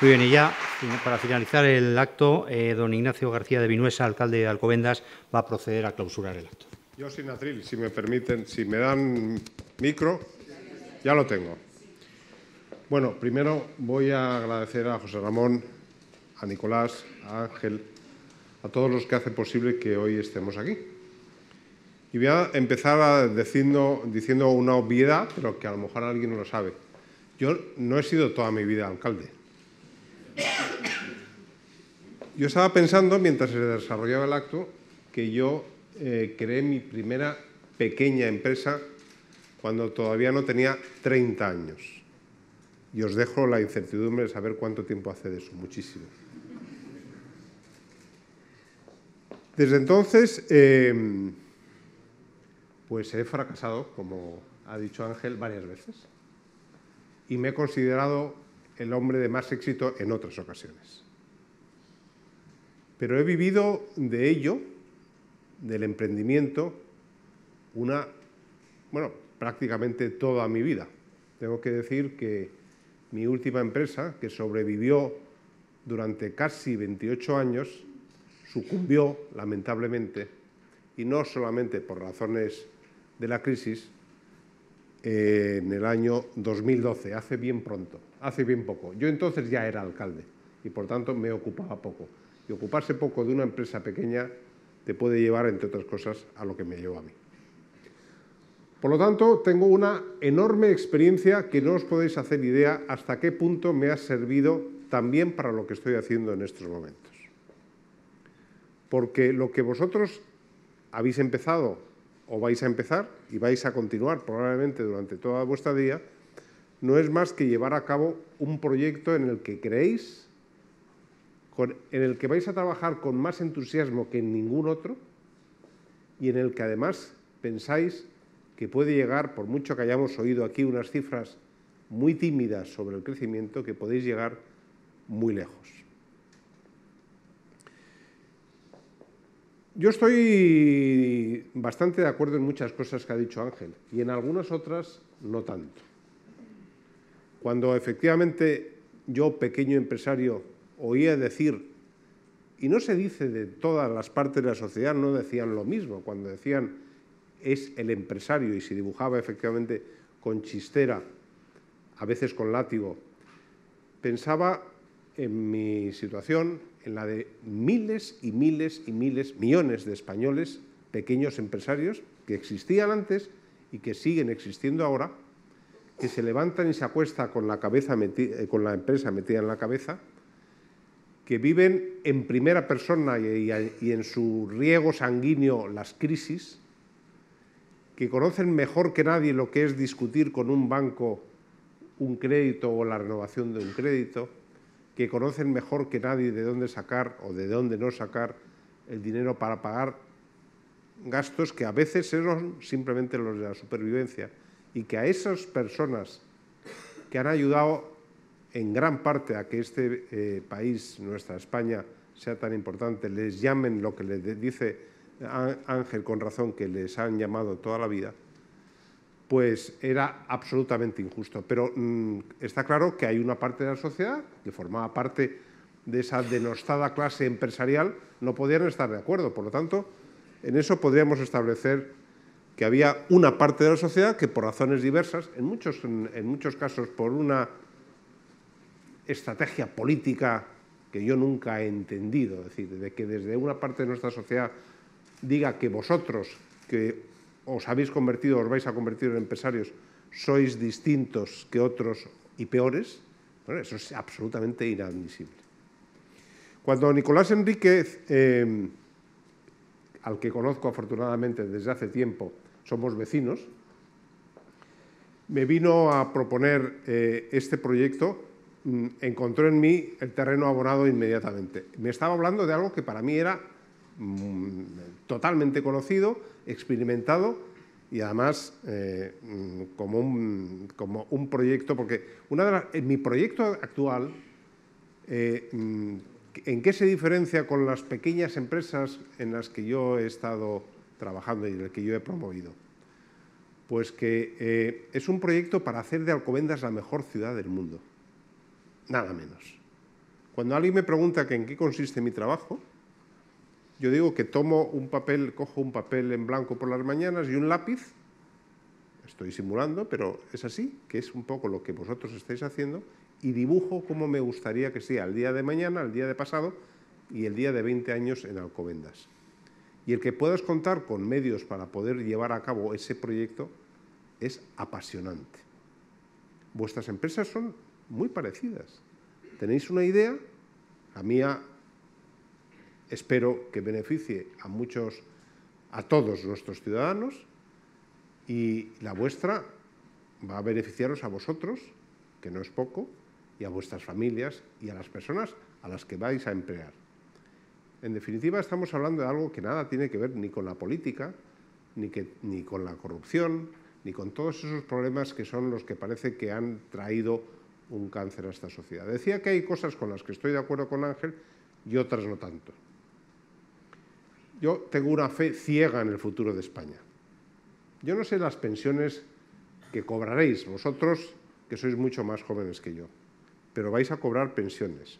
Muy bien, y ya para finalizar el acto, eh, don Ignacio García de Vinuesa, alcalde de Alcobendas, va a proceder a clausurar el acto. Yo sin atril, si me permiten, si me dan micro, ya lo tengo. Bueno, primero voy a agradecer a José Ramón, a Nicolás, a Ángel, a todos los que hacen posible que hoy estemos aquí. Y voy a empezar diciendo, diciendo una obviedad, pero que a lo mejor alguien no lo sabe. Yo no he sido toda mi vida alcalde. Yo estaba pensando, mientras se desarrollaba el acto, que yo eh, creé mi primera pequeña empresa cuando todavía no tenía 30 años. Y os dejo la incertidumbre de saber cuánto tiempo hace de eso, muchísimo. Desde entonces, em, pues he fracasado, como ha dicho Ángel, varias veces. Y me he considerado el hombre de más éxito en otras ocasiones. Pero he vivido de ello, del emprendimiento, una, bueno, prácticamente toda mi vida. Tengo que decir que mi última empresa, que sobrevivió durante casi 28 años, sucumbió lamentablemente, y no solamente por razones de la crisis, eh, en el año 2012, hace bien pronto, hace bien poco. Yo entonces ya era alcalde y por tanto me ocupaba poco. Y ocuparse poco de una empresa pequeña te puede llevar, entre otras cosas, a lo que me llevó a mí. Por lo tanto, tengo una enorme experiencia que no os podéis hacer idea hasta qué punto me ha servido también para lo que estoy haciendo en estos momentos. Porque lo que vosotros habéis empezado o vais a empezar y vais a continuar probablemente durante toda vuestra vida no es más que llevar a cabo un proyecto en el que creéis en el que vais a trabajar con más entusiasmo que en ningún otro y en el que además pensáis que puede llegar, por mucho que hayamos oído aquí unas cifras muy tímidas sobre el crecimiento, que podéis llegar muy lejos. Yo estoy bastante de acuerdo en muchas cosas que ha dicho Ángel y en algunas otras no tanto. Cuando efectivamente yo, pequeño empresario, oía decir, y no se dice de todas las partes de la sociedad, no decían lo mismo, cuando decían es el empresario y se dibujaba efectivamente con chistera, a veces con látigo, pensaba en mi situación, en la de miles y miles y miles, millones de españoles, pequeños empresarios, que existían antes y que siguen existiendo ahora, que se levantan y se acuestan con la, cabeza eh, con la empresa metida en la cabeza, que viven en primera persona y, en su riego sanguíneo las crisis, que conocen mejor que nadie lo que es discutir con un banco un crédito o la renovación de un crédito, que conocen mejor que nadie de dónde sacar o de dónde no sacar el dinero para pagar gastos que a veces son simplemente los de la supervivencia y que a esas personas que han ayudado en gran parte a que este eh, país, nuestra España, sea tan importante, les llamen lo que les dice Ángel con razón, que les han llamado toda la vida, pues era absolutamente injusto. Pero mm, está claro que hay una parte de la sociedad que formaba parte de esa denostada clase empresarial, no podían estar de acuerdo. Por lo tanto, en eso podríamos establecer que había una parte de la sociedad que por razones diversas, en muchos, en muchos casos por una estrategia política que yo nunca he entendido, es decir, de que desde una parte de nuestra sociedad diga que vosotros, que os habéis convertido, os vais a convertir en empresarios, sois distintos que otros y peores, eso es absolutamente inadmisible. Cuando Nicolás Enríquez, em, al que conozco afortunadamente desde hace tiempo, somos vecinos, me vino a proponer eh, este proyecto Mm, encontró en mí el terreno abonado inmediatamente. Me estaba hablando de algo que para mí era mm, totalmente conocido, experimentado y además eh, mm, como, un, proyecto, porque de en mi proyecto actual, eh, ¿en qué se diferencia con las pequeñas empresas en las que yo he estado trabajando y en el que yo he promovido? Pues que eh, es un proyecto para hacer de Alcobendas la mejor ciudad del mundo nada menos. Cuando alguien me pregunta en qué consiste mi trabajo, yo digo que tomo un papel, cojo un papel en blanco por las mañanas y un lápiz, estoy simulando, pero es así, que es un poco lo que vosotros estáis haciendo, y dibujo cómo me gustaría que sea el día de mañana, el día de pasado y el día de 20 años en Alcobendas. Y el que puedas contar con medios para poder llevar a cabo ese proyecto es apasionante. Vuestras empresas son muy parecidas. ¿Tenéis una idea? La mía espero que beneficie a muchos, a todos nuestros ciudadanos y la vuestra va a beneficiaros a vosotros, que no es poco, y a vuestras familias y a las personas a las que vais a emplear. En definitiva, estamos hablando de algo que nada tiene que ver ni con la política, ni, que, ni con la corrupción, ni con todos esos problemas que son los que parece que han traído un cáncer a esta sociedad. Decía que hay cosas con las que estoy de acuerdo con Ángel y otras no tanto. Yo tengo una fe ciega en el futuro de España. Yo no sé las pensiones que cobraréis vosotros, que sois mucho más jóvenes que yo, pero vais a cobrar pensiones.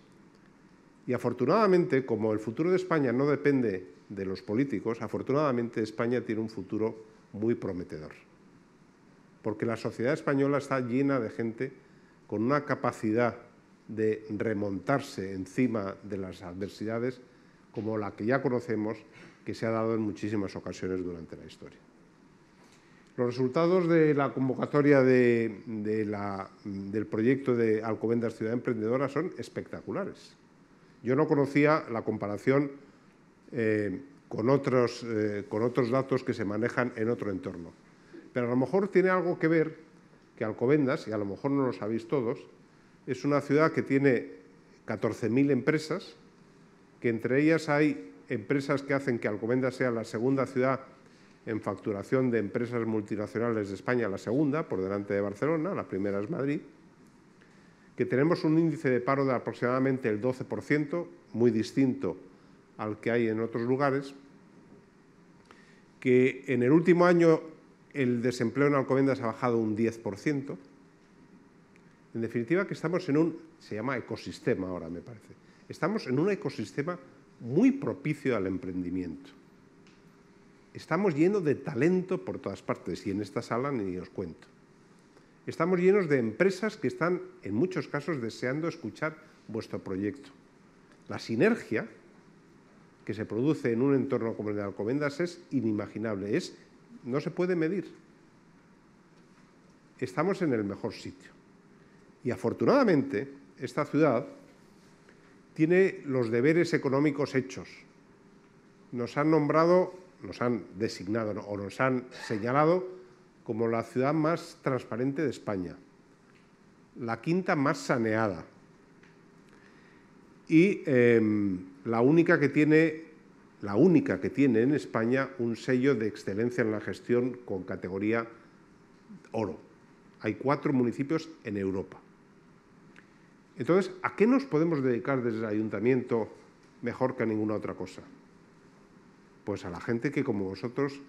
Y afortunadamente, como el futuro de España no depende de los políticos, afortunadamente España tiene un futuro muy prometedor. Porque la sociedad española está llena de gente con una capacidad de remontarse encima de las adversidades como la que ya conocemos que se ha dado en muchísimas ocasiones durante la historia. Los resultados de la convocatoria del proyecto de Alcobendas Ciudad Emprendedora son espectaculares. Yo no conocía la comparación eh, con, otros, eh, con otros datos que se manejan en otro entorno, pero a lo mejor tiene algo que ver que Alcobendas, y a lo mejor no lo sabéis todos, es una ciudad que tiene 14.000 empresas, que entre ellas hay empresas que hacen que Alcobendas sea la segunda ciudad en facturación de empresas multinacionales de España, la segunda, por delante de Barcelona, la primera es Madrid, que tenemos un índice de paro de aproximadamente el 12%, muy distinto al que hay en otros lugares, que en el último año el desempleo en Alcobendas ha bajado un 10%. En definitiva, que estamos en un, se llama ecosistema ahora me parece, estamos en un ecosistema muy propicio al emprendimiento. Estamos llenos de talento por todas partes y en esta sala ni os cuento. Estamos llenos de empresas que están, en muchos casos, deseando escuchar vuestro proyecto. La sinergia que se produce en un entorno como el de Alcobendas es inimaginable, es no se puede medir. Estamos en el mejor sitio. Y afortunadamente, esta ciudad tiene los deberes económicos hechos. Nos han nombrado, nos han designado o nos han señalado como la ciudad más transparente de España, la quinta más saneada y em, la única que tiene la única que tiene en España un sello de excelencia en la gestión con categoría oro. Hay cuatro municipios en Europa. Entonces, ¿a qué nos podemos dedicar desde el ayuntamiento mejor que a ninguna otra cosa? Pues a la gente que, como vosotros,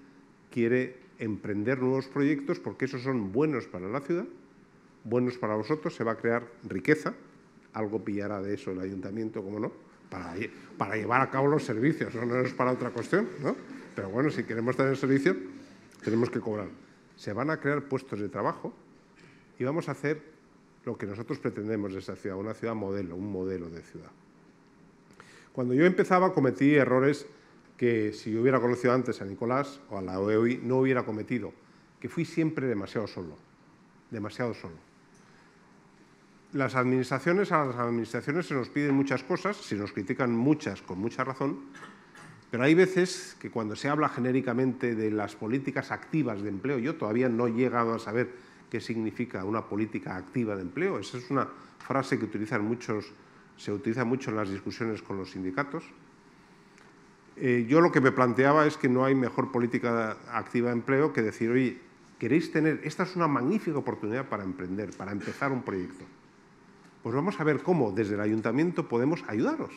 quiere emprender nuevos proyectos porque esos son buenos para la ciudad, buenos para vosotros, se va a crear riqueza, algo pillará de eso el ayuntamiento, cómo no, para, llevar a cabo los servicios, no es para otra cuestión, ¿no? Pero bueno, si queremos tener servicio, tenemos que cobrar. Se van a crear puestos de trabajo y vamos a hacer lo que nosotros pretendemos de esa ciudad, una ciudad modelo, un modelo de ciudad. Cuando yo empezaba cometí errores que si yo hubiera conocido antes a Nicolás o a la OEI no hubiera cometido, que fui siempre demasiado solo, demasiado solo las administraciones, a las administraciones se nos piden muchas cosas, se nos critican muchas con mucha razón, pero hay veces que cuando se habla genéricamente de las políticas activas de empleo, yo todavía no he llegado a saber qué significa una política activa de empleo, esa es una frase que utilizan muchos, se utiliza mucho en las discusiones con los sindicatos. Eh, yo lo que me planteaba es que no hay mejor política activa de empleo que decir, oye, queréis tener, esta es una magnífica oportunidad para emprender, para empezar un proyecto pues vamos a ver cómo desde el ayuntamiento podemos ayudaros.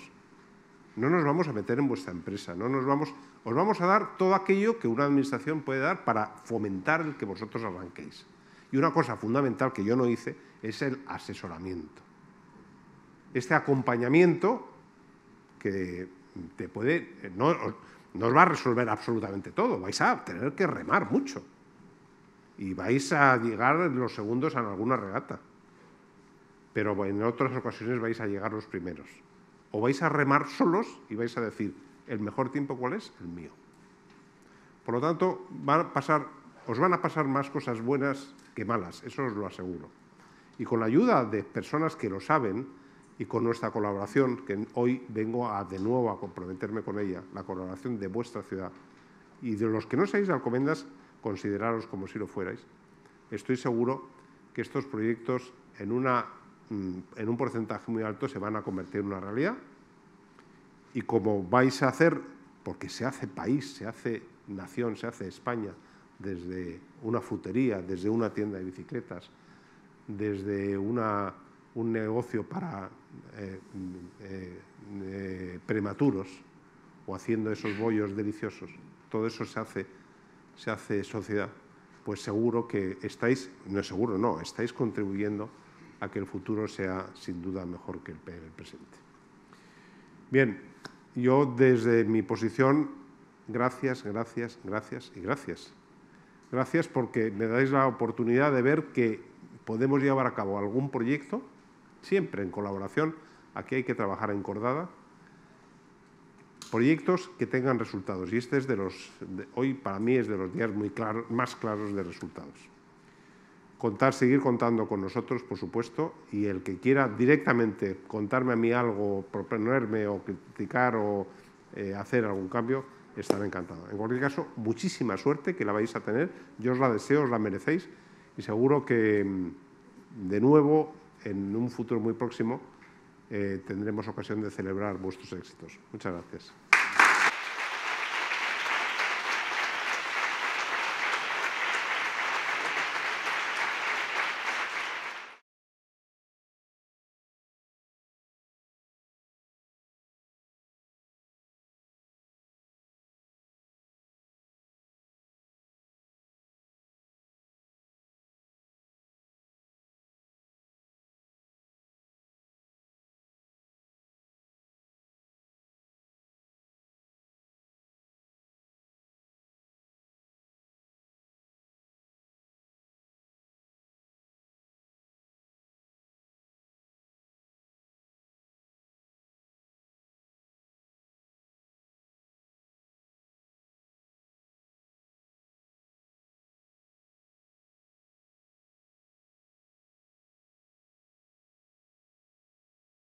No nos vamos a meter en vuestra empresa, no nos vamos, os vamos a dar todo aquello que una administración puede dar para fomentar el que vosotros arranquéis. Y una cosa fundamental que yo no hice es el asesoramiento. Este acompañamiento que te puede, no, no os va a resolver absolutamente todo, vais a tener que remar mucho y vais a llegar los segundos en alguna regata pero en otras ocasiones vais a llegar los primeros. O vais a remar solos y vais a decir, ¿el mejor tiempo cuál es? El mío. Por lo tanto, os van a pasar más cosas buenas que malas, eso os lo aseguro. Y con la ayuda de personas que lo saben y con nuestra colaboración, que hoy vengo de nuevo a comprometerme con ella, la colaboración de vuestra ciudad, y de los que no seáis de Alcomendas, consideraros como si lo fuerais. Estoy seguro que estos proyectos, en una Mm, en un porcentaje muy alto se van a convertir en una realidad. Y como vais a hacer, porque se hace país, se hace nación, se hace España, desde una frutería, desde una tienda de bicicletas, desde un negocio para eh, mm, eh, eh, prematuros o haciendo esos bollos deliciosos, todo eso se hace, se hace sociedad, pues seguro que estáis, no es seguro, no, estáis contribuyendo a que el futuro sea sin duda mejor que el presente. Bien, yo desde mi posición, gracias, gracias, gracias y gracias. Gracias porque me dais la oportunidad de ver que podemos llevar a cabo algún proyecto, siempre en colaboración, aquí hay que trabajar encordada, proyectos que tengan resultados. Y este es de los, hoy para mí es de los días más claros de resultados contar, seguir contando con nosotros, por supuesto, y el que quiera directamente contarme a mí algo, proponerme o criticar o eh, hacer algún cambio, estaré encantado. En cualquier caso, muchísima suerte que la vais a tener, yo os la deseo, os la merecéis y seguro que mm, de nuevo en un futuro muy próximo eh, tendremos ocasión de celebrar vuestros éxitos. Muchas gracias.